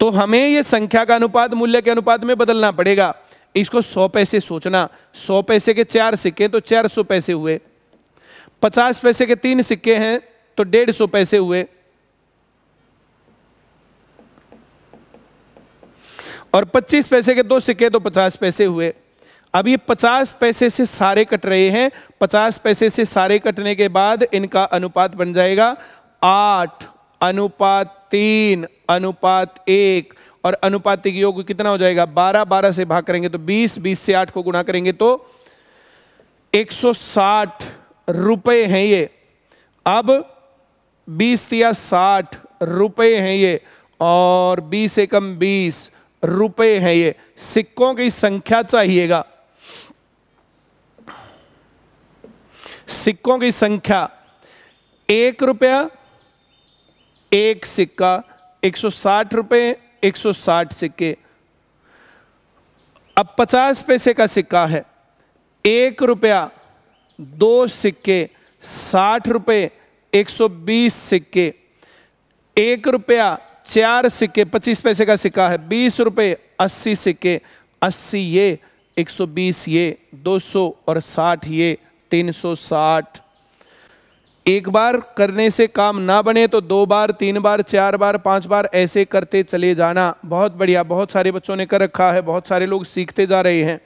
[SPEAKER 1] तो हमें ये संख्या का अनुपात मूल्य के अनुपात में बदलना पड़ेगा इसको सौ पैसे सोचना सौ पैसे के चार सिक्के तो चार सौ पैसे हुए पचास पैसे के तीन सिक्के हैं तो डेढ़ सौ पैसे हुए और पच्चीस पैसे के दो सिक्के तो पचास पैसे हुए अब ये पचास पैसे से सारे कट रहे हैं पचास पैसे से सारे कटने के बाद इनका अनुपात बन जाएगा आठ अनुपात तीन अनुपात एक और अनुपातिक योग कितना हो जाएगा बारह बारह से भाग करेंगे तो बीस बीस से आठ को गुणा करेंगे तो एक सौ साठ रुपए हैं ये अब बीस या साठ रुपए हैं ये और बीस से कम बीस रुपए हैं ये सिक्कों की संख्या चाहिएगा सिक्कों की संख्या एक रुपया एक सिक्का एक सौ साठ रुपये एक सौ साठ सिक्के अब पचास पैसे का सिक्का है एक रुपया दो सिक्के साठ रुपये एक सौ बीस सिक्के एक रुपया चार सिक्के पच्चीस पैसे का सिक्का है बीस रुपये अस्सी सिक्के अस्सी ये एक सौ बीस ये दो सौ और साठ ये तीन सौ साठ एक बार करने से काम ना बने तो दो बार तीन बार चार बार पांच बार ऐसे करते चले जाना बहुत बढ़िया बहुत सारे बच्चों ने कर रखा है बहुत सारे लोग सीखते जा रहे हैं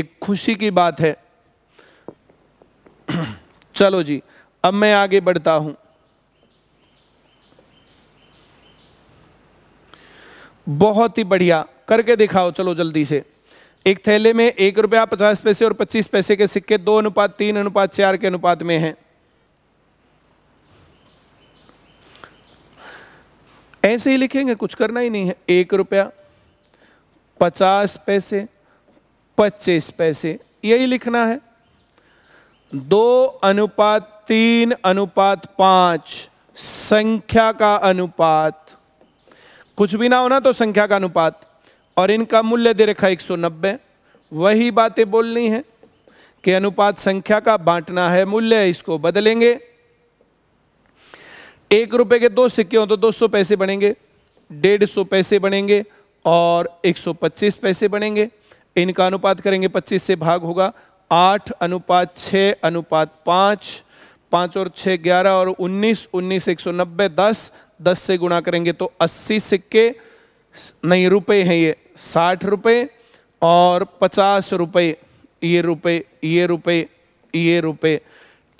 [SPEAKER 1] एक खुशी की बात है चलो जी अब मैं आगे बढ़ता हूं बहुत ही बढ़िया करके दिखाओ चलो जल्दी से एक थैले में एक रुपया पचास पैसे और पच्चीस पैसे के सिक्के दो अनुपात तीन अनुपात चार के अनुपात में हैं ऐसे ही लिखेंगे कुछ करना ही नहीं है एक रुपया पचास पैसे पच्चीस पैसे यही लिखना है दो अनुपात तीन अनुपात पांच संख्या का अनुपात कुछ भी ना होना तो संख्या का अनुपात और इनका मूल्य दे रखा नब्बे वही बातें बोलनी है कि अनुपात संख्या का बांटना है मूल्य इसको बदलेंगे एक रुपए के दो सिक्के हो तो सौ पैसे बनेंगे डेढ़ सौ पैसे बनेंगे और एक सौ पच्चीस पैसे बनेंगे इनका अनुपात करेंगे पच्चीस से भाग होगा आठ अनुपात छः अनुपात पाँच पाँच और छः ग्यारह और उन्नीस उन्नीस एक सौ नब्बे दस दस से गुणा करेंगे तो अस्सी सिक्के नहीं रुपए हैं ये साठ रुपये और पचास रुपये ये रुपए ये रुपए ये रुपए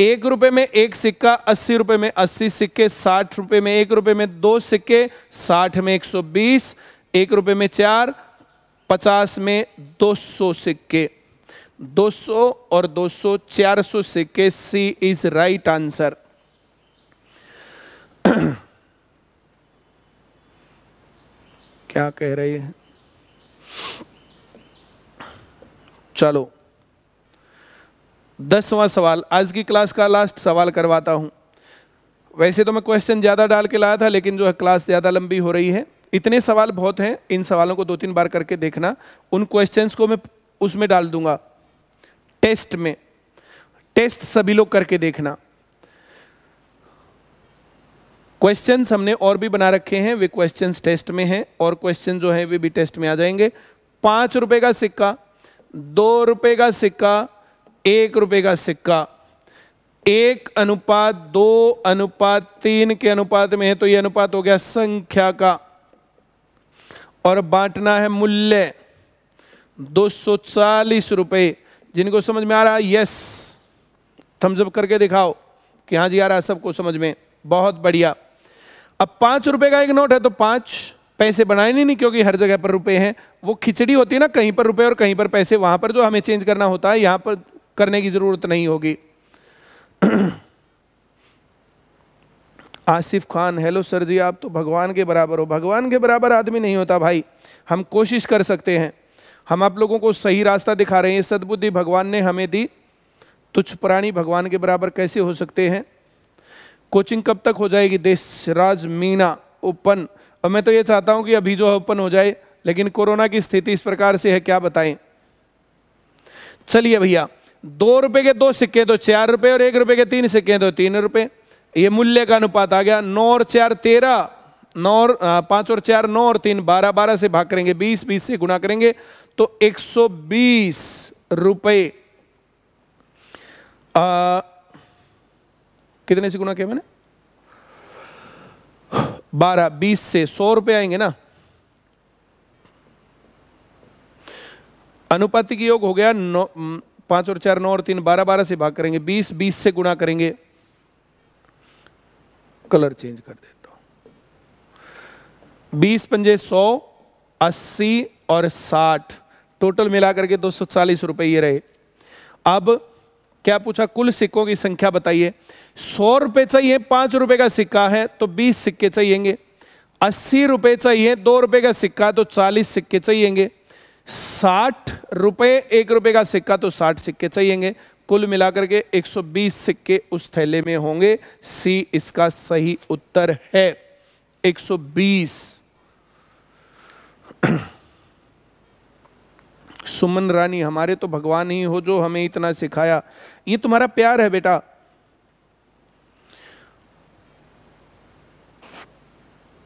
[SPEAKER 1] एक रुपए में एक सिक्का अस्सी रुपए में अस्सी सिक्के साठ रुपए में एक रुपए में दो सिक्के साठ में एक सौ बीस एक रुपए में चार पचास में दो सौ सिक्के 200 और 200 सौ से के सी इज राइट आंसर क्या कह रही है चलो दसवां सवाल आज की क्लास का लास्ट सवाल करवाता हूं वैसे तो मैं क्वेश्चन ज़्यादा डाल के लाया था लेकिन जो है क्लास ज़्यादा लंबी हो रही है इतने सवाल बहुत हैं इन सवालों को दो तीन बार करके देखना उन क्वेश्चंस को मैं उसमें डाल दूंगा टेस्ट में टेस्ट सभी लोग करके देखना क्वेश्चंस हमने और भी बना रखे हैं वे क्वेश्चंस टेस्ट में हैं और क्वेश्चन जो है वे भी टेस्ट में आ जाएंगे पांच रुपए का सिक्का दो रुपए का सिक्का एक रुपए का सिक्का एक अनुपात दो अनुपात तीन के अनुपात में है तो यह अनुपात हो गया संख्या का और बांटना है मूल्य दो सौ चालीस रुपये जिनको समझ में आ रहा है यस थम्सअप करके दिखाओ कि हाँ जी आ रहा है सबको समझ में बहुत बढ़िया अब पाँच रुपए का एक नोट है तो पाँच पैसे बनाए नहीं, नहीं क्योंकि हर जगह पर रुपए हैं वो खिचड़ी होती है ना कहीं पर रुपए और कहीं पर पैसे वहां पर जो हमें चेंज करना होता है यहां पर करने की ज़रूरत नहीं होगी आसिफ खान हेलो सर जी आप तो भगवान के बराबर हो भगवान के बराबर आदमी नहीं होता भाई हम कोशिश कर सकते हैं हम आप लोगों को सही रास्ता दिखा रहे हैं सद्बुद्धि भगवान ने हमें दी तुच्छ प्राणी भगवान के बराबर कैसे हो सकते हैं कोचिंग कब तक हो जाएगी देशराज मीना ओपन और मैं तो ये चाहता हूं कि अभी जो ओपन हो जाए लेकिन कोरोना की स्थिति इस प्रकार से है क्या बताएं चलिए भैया दो रुपए के दो सिक्के तो चार रुपए और एक रुपए के तीन सिक्के तो तीन रुपए ये मूल्य का अनुपात आ गया नौ और चार तेरह नौ और पांच और चार नौ और तीन बारह बारह से भाग करेंगे बीस बीस से गुणा करेंगे तो 120 रुपए कितने से गुना किया मैंने बारह बीस से सौ रुपए आएंगे ना अनुपातिक योग हो गया नौ पांच और चार नौ और तीन बारह बारह से भाग करेंगे बीस बीस से गुणा करेंगे कलर चेंज कर देता हूं बीस पंजे सौ अस्सी और साठ टोटल मिलाकर के दो सौ चालीस रुपये ये रहे अब क्या पूछा कुल सिक्कों की संख्या बताइए सौ रुपये चाहिए पाँच रुपये का सिक्का है तो बीस सिक्के चाहिएंगे अस्सी रुपये चाहिए दो रुपये का सिक्का तो चालीस सिक्के चाहिएंगे साठ रुपये एक रुपये का सिक्का तो साठ सिक्के चाहिएंगे कुल मिलाकर के 120 सिक्के उस थैले में होंगे सी इसका सही उत्तर है 120 सुमन रानी हमारे तो भगवान ही हो जो हमें इतना सिखाया ये तुम्हारा प्यार है बेटा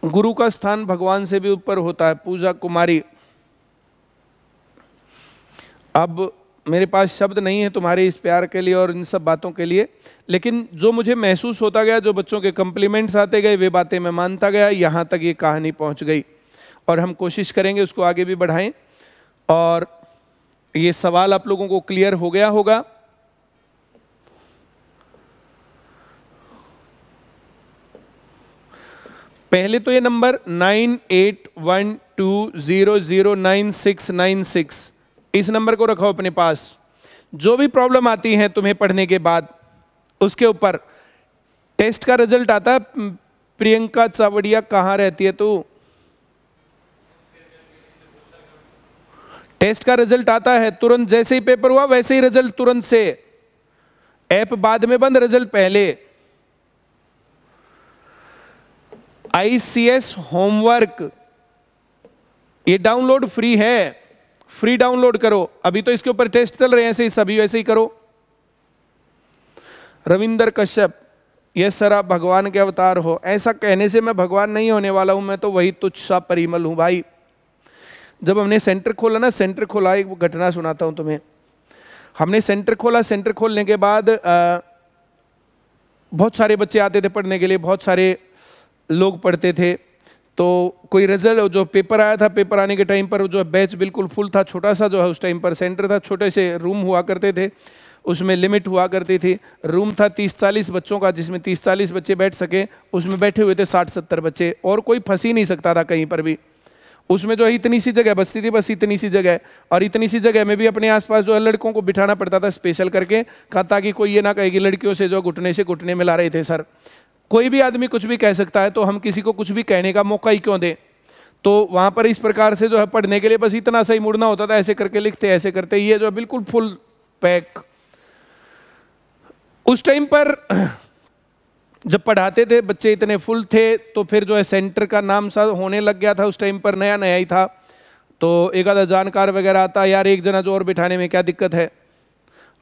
[SPEAKER 1] गुरु का स्थान भगवान से भी ऊपर होता है पूजा कुमारी अब मेरे पास शब्द नहीं है तुम्हारे इस प्यार के लिए और इन सब बातों के लिए लेकिन जो मुझे महसूस होता गया जो बच्चों के कंप्लीमेंट्स आते गए वे बातें मैं मानता गया यहाँ तक ये कहानी पहुँच गई और हम कोशिश करेंगे उसको आगे भी बढ़ाएं और ये सवाल आप लोगों को क्लियर हो गया होगा पहले तो ये number nine eight one two zero zero nine six nine six इस नंबर को रखो अपने पास जो भी प्रॉब्लम आती है तुम्हें पढ़ने के बाद उसके ऊपर टेस्ट का रिजल्ट आता है प्रियंका चावड़िया कहाँ रहती है तो टेस्ट का रिजल्ट आता है तुरंत जैसे ही पेपर हुआ वैसे ही रिजल्ट तुरंत से ऐप बाद में बंद रिजल्ट पहले आईसीएस होमवर्क ये डाउनलोड फ्री है फ्री डाउनलोड करो अभी तो इसके ऊपर टेस्ट चल रहे हैं ऐसे ही सभी वैसे ही करो रविंदर कश्यप ये सर आप भगवान के अवतार हो ऐसा कहने से मैं भगवान नहीं होने वाला हूं मैं तो वही तुच्छा परिमल हूं भाई जब हमने सेंटर खोला ना सेंटर खोला एक घटना सुनाता हूँ तुम्हें हमने सेंटर खोला सेंटर खोलने के बाद आ, बहुत सारे बच्चे आते थे पढ़ने के लिए बहुत सारे लोग पढ़ते थे तो कोई रिजल्ट जो पेपर आया था पेपर आने के टाइम पर जो बैच बिल्कुल फुल था छोटा सा जो है उस टाइम पर सेंटर था छोटे से रूम हुआ करते थे उसमें लिमिट हुआ करती थी रूम था तीस चालीस बच्चों का जिसमें तीस चालीस बच्चे बैठ सके उसमें बैठे हुए थे साठ सत्तर बच्चे और कोई फंस ही नहीं सकता था कहीं पर भी उसमें जो है इतनी सी जगह बसती थी बस इतनी सी जगह और इतनी सी जगह में भी अपने आसपास जो है लड़कों को बिठाना पड़ता था स्पेशल करके कहा ताकि कोई ये ना कहे कि लड़कियों से जो घुटने से घुटने में ला रहे थे सर कोई भी आदमी कुछ भी कह सकता है तो हम किसी को कुछ भी कहने का मौका ही क्यों दें तो वहाँ पर इस प्रकार से जो है पढ़ने के लिए बस इतना सही मुड़ना होता था ऐसे करके लिखते ऐसे करते ये जो है बिल्कुल फुल पैक उस टाइम पर जब पढ़ाते थे बच्चे इतने फुल थे तो फिर जो है सेंटर का नाम सा होने लग गया था उस टाइम पर नया नया ही था तो एक आधा जानकार वगैरह आता यार एक जना जो और बिठाने में क्या दिक्कत है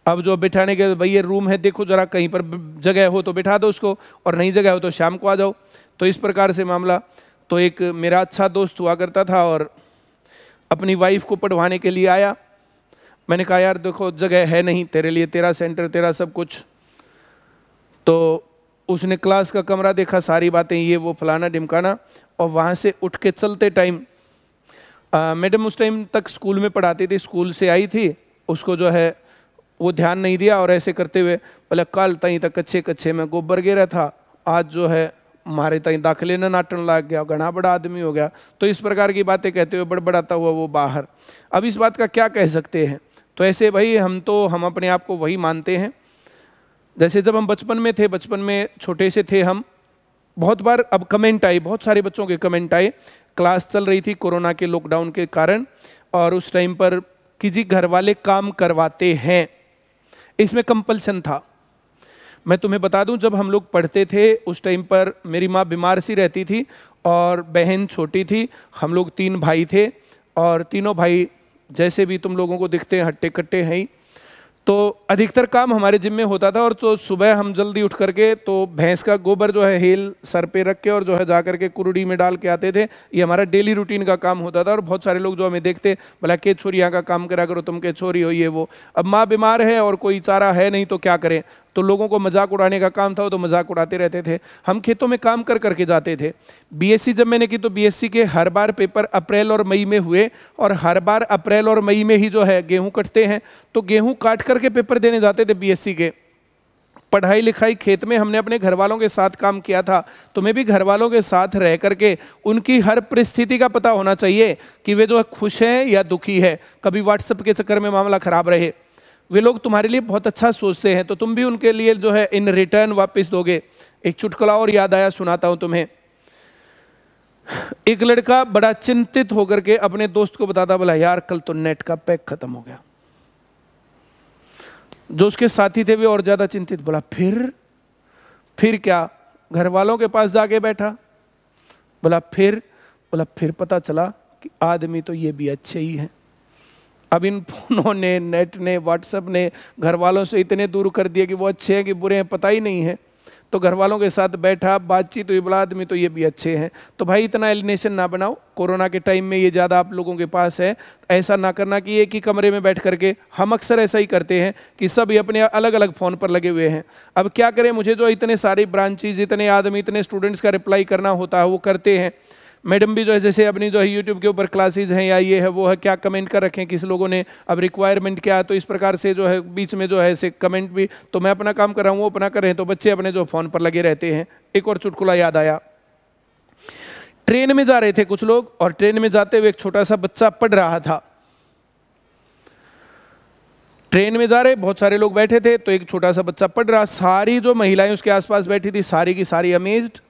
[SPEAKER 1] अब जो बिठाने के भाई ये रूम है देखो ज़रा कहीं पर जगह हो तो बिठा दो उसको और नहीं जगह हो तो शाम को आ जाओ तो इस प्रकार से मामला तो एक मेरा अच्छा दोस्त हुआ करता था और अपनी वाइफ को पढ़वाने के लिए आया मैंने कहा यार देखो जगह है नहीं तेरे लिए तेरा सेंटर तेरा सब कुछ तो उसने क्लास का कमरा देखा सारी बातें ये वो फलाना ढिमकाना और वहाँ से उठ के चलते टाइम मैडम उस टाइम तक स्कूल में पढ़ाती थी स्कूल से आई थी उसको जो है वो ध्यान नहीं दिया और ऐसे करते हुए बोले कल तई तक कच्चे कच्छे में गोबर गिरा था आज जो है मारे तई दाखिले ना नाटन लाग गया घना बड़ा आदमी हो गया तो इस प्रकार की बातें कहते हुए बड़बड़ाता हुआ वो बाहर अब इस बात का क्या कह सकते हैं तो ऐसे भाई हम तो हम अपने आप को वही मानते हैं जैसे जब हम बचपन में थे बचपन में छोटे से थे हम बहुत बार अब कमेंट आए बहुत सारे बच्चों के कमेंट आए क्लास चल रही थी कोरोना के लॉकडाउन के कारण और उस टाइम पर कि जी घर वाले काम करवाते हैं इसमें कंपल्सन था मैं तुम्हें बता दूं जब हम लोग पढ़ते थे उस टाइम पर मेरी माँ बीमार सी रहती थी और बहन छोटी थी हम लोग तीन भाई थे और तीनों भाई जैसे भी तुम लोगों को दिखते हैं हट्टे कट्टे हैं तो अधिकतर काम हमारे जिम में होता था और तो सुबह हम जल्दी उठ करके तो भैंस का गोबर जो है हेल सर पे रख के और जो है जा करके कुरुड़ी में डाल के आते थे ये हमारा डेली रूटीन का काम होता था और बहुत सारे लोग जो हमें देखते भला के छोरी यहाँ का काम करा करो तुम के छोरी हो ये वो अब माँ बीमार है और कोई चारा है नहीं तो क्या करें तो लोगों को मजाक उड़ाने का काम था तो मजाक उड़ाते रहते थे हम खेतों में काम कर करके जाते थे बीएससी जब मैंने की तो बीएससी के हर बार पेपर अप्रैल और मई में हुए और हर बार अप्रैल और मई में ही जो है गेहूँ कटते हैं तो गेहूँ काट करके पेपर देने जाते थे बी के पढ़ाई लिखाई खेत में हमने अपने घर वालों के साथ काम किया था तो मैं भी घर वालों के साथ रह करके उनकी हर परिस्थिति का पता होना चाहिए कि वे जो खुश हैं या दुखी है कभी व्हाट्सएप के चक्कर में मामला खराब रहे वे लोग तुम्हारे लिए बहुत अच्छा सोचते हैं तो तुम भी उनके लिए जो है इन रिटर्न वापस दोगे एक चुटकुला और याद आया सुनाता हूं तुम्हें एक लड़का बड़ा चिंतित होकर के अपने दोस्त को बताता बोला यार कल तो नेट का पैक खत्म हो गया जो उसके साथी थे वे और ज़्यादा चिंतित बोला फिर फिर क्या घर वालों के पास जाके बैठा बोला फिर बोला फिर पता चला कि आदमी तो ये भी अच्छे ही हैं अब इन फोनों ने नेट ने व्हाट्सएप ने घर वालों से इतने दूर कर दिए कि वो अच्छे हैं कि बुरे हैं पता ही नहीं है तो घर वालों के साथ बैठा बातचीत हुई बड़ा आदमी तो ये भी अच्छे हैं तो भाई इतना एलिनेशन ना बनाओ कोरोना के टाइम में ये ज़्यादा आप लोगों के पास है ऐसा ना करना कि एक ही कमरे में बैठ करके हम अक्सर ऐसा ही करते हैं कि सब ये अपने अलग अलग फ़ोन पर लगे हुए हैं अब क्या करें मुझे जो इतने सारे ब्रांचेज इतने आदमी इतने स्टूडेंट्स का रिप्लाई करना होता है वो करते हैं मैडम भी जो तो है जैसे अपनी जो तो है यूट्यूब के ऊपर क्लासेज हैं या ये है वो है क्या कमेंट कर रखे हैं लोगों ने अब रिक्वायरमेंट क्या है तो इस प्रकार से जो है बीच में जो है ऐसे कमेंट भी तो मैं अपना काम कर रहा हूँ वो अपना कर रहे हैं तो बच्चे अपने जो फ़ोन पर लगे रहते हैं एक और चुटकुला याद आया ट्रेन में जा रहे थे कुछ लोग और ट्रेन में जाते हुए एक छोटा सा बच्चा पढ़ रहा था ट्रेन में जा रहे बहुत सारे लोग बैठे थे तो एक छोटा सा बच्चा पढ़ रहा सारी जो महिलाएं उसके आसपास बैठी थी सारी की सारी अमेज्ड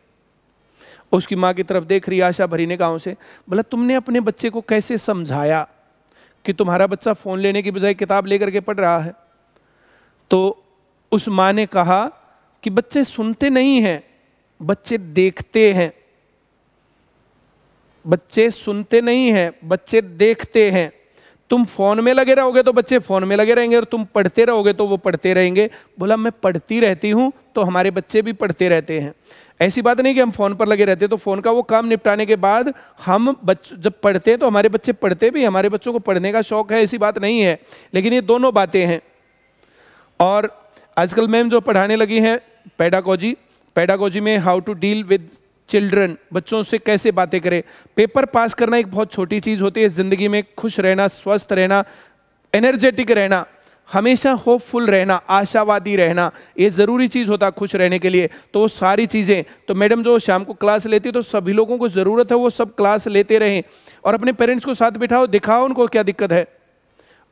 [SPEAKER 1] उसकी माँ की तरफ देख रही आशा भरी ने गाँव से बोला तुमने अपने बच्चे को कैसे समझाया कि तुम्हारा बच्चा फ़ोन लेने की बजाय किताब लेकर के पढ़ रहा है तो उस माँ ने कहा कि बच्चे सुनते नहीं हैं बच्चे देखते हैं बच्चे सुनते नहीं हैं बच्चे देखते हैं तुम फोन में लगे रहोगे तो बच्चे फोन में लगे रहेंगे और तुम पढ़ते रहोगे तो वो पढ़ते रहेंगे बोला मैं पढ़ती रहती हूँ तो हमारे बच्चे भी पढ़ते रहते हैं ऐसी बात नहीं कि हम फोन पर लगे रहते हैं तो फोन का वो काम निपटाने के बाद हम बच जब पढ़ते हैं तो हमारे बच्चे पढ़ते भी हमारे बच्चों को पढ़ने का शौक है ऐसी बात नहीं है लेकिन ये दोनों बातें हैं और आजकल मैम जो पढ़ाने लगी हैं पैडागोजी पैडागोजी में how to deal with children बच्चों से कैसे बातें करें पेपर पास करना एक बहुत छोटी चीज़ होती है ज़िंदगी में खुश रहना स्वस्थ रहना एनर्जेटिक रहना हमेशा होपफुल रहना आशावादी रहना ये ज़रूरी चीज़ होता खुश रहने के लिए तो वो सारी चीज़ें तो मैडम जो शाम को क्लास लेती है तो सभी लोगों को ज़रूरत है वो सब क्लास लेते रहें और अपने पेरेंट्स को साथ बिठाओ दिखाओ उनको क्या दिक्कत है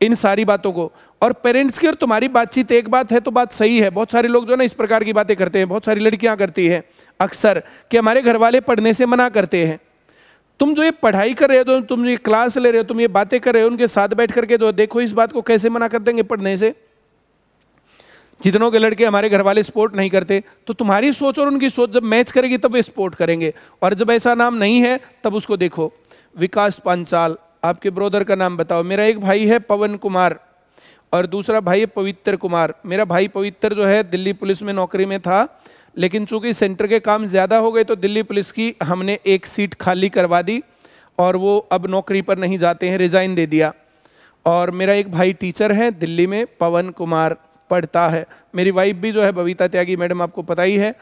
[SPEAKER 1] इन सारी बातों को और पेरेंट्स की और तुम्हारी बातचीत एक बात है तो बात सही है बहुत सारे लोग जो ना इस प्रकार की बातें करते हैं बहुत सारी लड़कियां करती हैं अक्सर कि हमारे घर वाले पढ़ने से मना करते हैं तुम जो ये पढ़ाई कर रहे हो तो तुम ये क्लास ले रहे हो तुम ये बातें कर रहे हो उनके साथ बैठ करके तो देखो इस बात को कैसे मना कर देंगे पढ़ने से जितनों के लड़के हमारे घर वाले स्पोर्ट नहीं करते तो तुम्हारी सोच और उनकी सोच जब मैच करेगी तब वे स्पोर्ट करेंगे और जब ऐसा नाम नहीं है तब उसको देखो विकास पांचाल आपके ब्रोदर का नाम बताओ मेरा एक भाई है पवन कुमार और दूसरा भाई है पवित्र कुमार मेरा भाई पवित्र जो है दिल्ली पुलिस में नौकरी में था लेकिन चूंकि सेंटर के काम ज़्यादा हो गए तो दिल्ली पुलिस की हमने एक सीट खाली करवा दी और वो अब नौकरी पर नहीं जाते हैं रिज़ाइन दे दिया और मेरा एक भाई टीचर है दिल्ली में पवन कुमार पढ़ता है मेरी वाइफ भी जो है बबीता त्यागी मैडम आपको पता ही है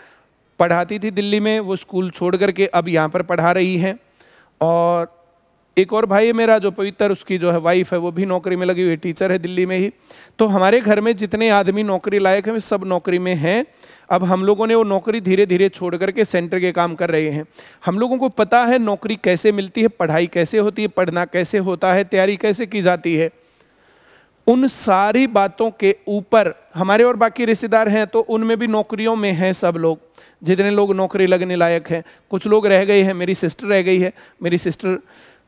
[SPEAKER 1] पढ़ाती थी दिल्ली में वो स्कूल छोड़ करके अब यहाँ पर पढ़ा रही हैं और एक और भाई है मेरा जो पवित्र उसकी जो है वाइफ है वो भी नौकरी में लगी हुई है टीचर है दिल्ली में ही तो हमारे घर में जितने आदमी नौकरी लायक हैं सब नौकरी में हैं अब हम लोगों ने वो नौकरी धीरे धीरे छोड़ करके सेंटर के काम कर रहे हैं हम लोगों को पता है नौकरी कैसे मिलती है पढ़ाई कैसे होती है पढ़ना कैसे होता है तैयारी कैसे की जाती है उन सारी बातों के ऊपर हमारे और बाकी रिश्तेदार हैं तो उनमें भी नौकरियों में हैं सब लोग जितने लोग नौकरी लगने लायक हैं कुछ लोग रह गए हैं मेरी सिस्टर रह गई है मेरी सिस्टर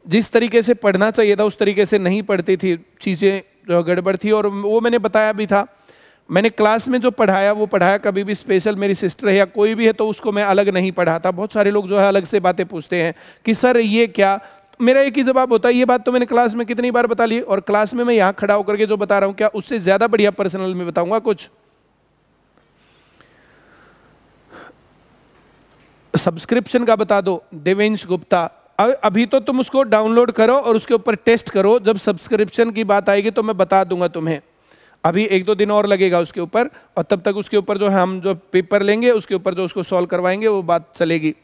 [SPEAKER 1] जिस तरीके से पढ़ना चाहिए था उस तरीके से नहीं पढ़ती थी चीज़ें गड़बड़ थी और वो मैंने बताया भी था मैंने क्लास में जो पढ़ाया वो पढ़ाया कभी भी स्पेशल मेरी सिस्टर है या कोई भी है तो उसको मैं अलग नहीं पढ़ाता बहुत सारे लोग जो है अलग से बातें पूछते हैं कि सर ये क्या मेरा एक ही जवाब होता है ये बात तो मैंने क्लास में कितनी बार बता ली और क्लास में मैं यहाँ खड़ा होकर के जो बता रहा हूँ क्या उससे ज़्यादा बढ़िया पर्सनल में बताऊँगा कुछ सब्सक्रिप्शन का बता दो देवेंश गुप्ता अभी तो तुम उसको डाउनलोड करो और उसके ऊपर टेस्ट करो जब सब्सक्रिप्शन की बात आएगी तो मैं बता दूंगा तुम्हें अभी एक दो दिन और लगेगा उसके ऊपर और तब तक उसके ऊपर जो है हम जो पेपर लेंगे उसके ऊपर जो उसको सॉल्व करवाएंगे वो बात चलेगी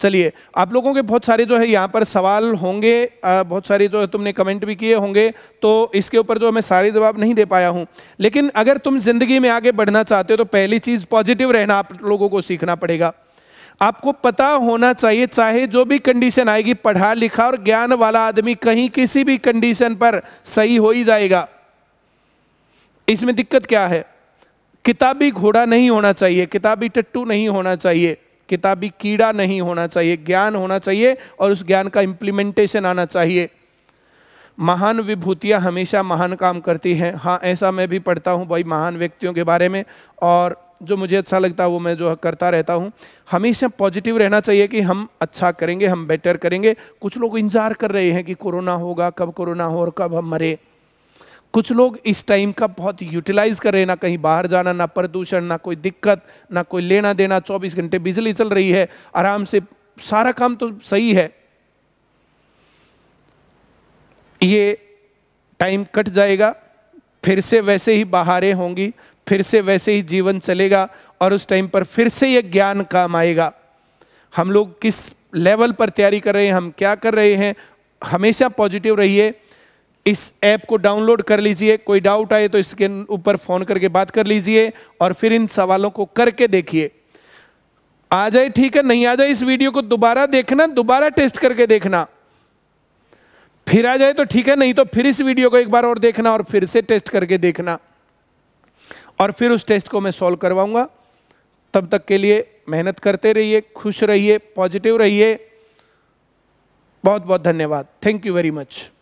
[SPEAKER 1] चलिए आप लोगों के बहुत सारे जो है यहाँ पर सवाल होंगे बहुत सारे जो है तुमने कमेंट भी किए होंगे तो इसके ऊपर जो मैं सारे जवाब नहीं दे पाया हूँ लेकिन अगर तुम ज़िंदगी में आगे बढ़ना चाहते हो तो पहली चीज़ पॉजिटिव रहना आप लोगों को सीखना पड़ेगा आपको पता होना चाहिए चाहे जो भी कंडीशन आएगी पढ़ा लिखा और ज्ञान वाला आदमी कहीं किसी भी कंडीशन पर सही हो ही जाएगा इसमें दिक्कत क्या है किताबी घोड़ा नहीं होना चाहिए किताबी टट्टू नहीं होना चाहिए किताबी कीड़ा नहीं होना चाहिए ज्ञान होना चाहिए और उस ज्ञान का इम्प्लीमेंटेशन आना चाहिए महान विभूतियाँ हमेशा महान काम करती हैं हाँ ऐसा मैं भी पढ़ता हूँ भाई महान व्यक्तियों के बारे में और जो मुझे अच्छा लगता है वो मैं जो करता रहता हूँ हमेशा पॉजिटिव रहना चाहिए कि हम अच्छा करेंगे हम बेटर करेंगे कुछ लोग इंतजार कर रहे हैं कि कोरोना होगा कब कोरोना हो और कब हम मरे कुछ लोग इस टाइम का बहुत यूटिलाइज कर रहे हैं ना कहीं बाहर जाना ना प्रदूषण ना कोई दिक्कत ना कोई लेना देना चौबीस घंटे बिजली चल रही है आराम से सारा काम तो सही है ये टाइम कट जाएगा फिर से वैसे ही बहारें होंगी फिर से वैसे ही जीवन चलेगा और उस टाइम पर फिर से यह ज्ञान काम आएगा हम लोग किस लेवल पर तैयारी कर रहे हैं हम क्या कर रहे हैं हमेशा पॉजिटिव रहिए इस ऐप को डाउनलोड कर लीजिए कोई डाउट आए तो इसके ऊपर फ़ोन करके बात कर लीजिए और फिर इन सवालों को करके देखिए आ जाए ठीक है नहीं आ जाए इस वीडियो को दोबारा देखना दोबारा टेस्ट करके देखना फिर आ जाए तो ठीक है नहीं तो फिर इस वीडियो को एक बार और देखना और फिर से टेस्ट करके देखना और फिर उस टेस्ट को मैं सॉल्व करवाऊँगा तब तक के लिए मेहनत करते रहिए खुश रहिए पॉजिटिव रहिए बहुत बहुत धन्यवाद थैंक यू वेरी मच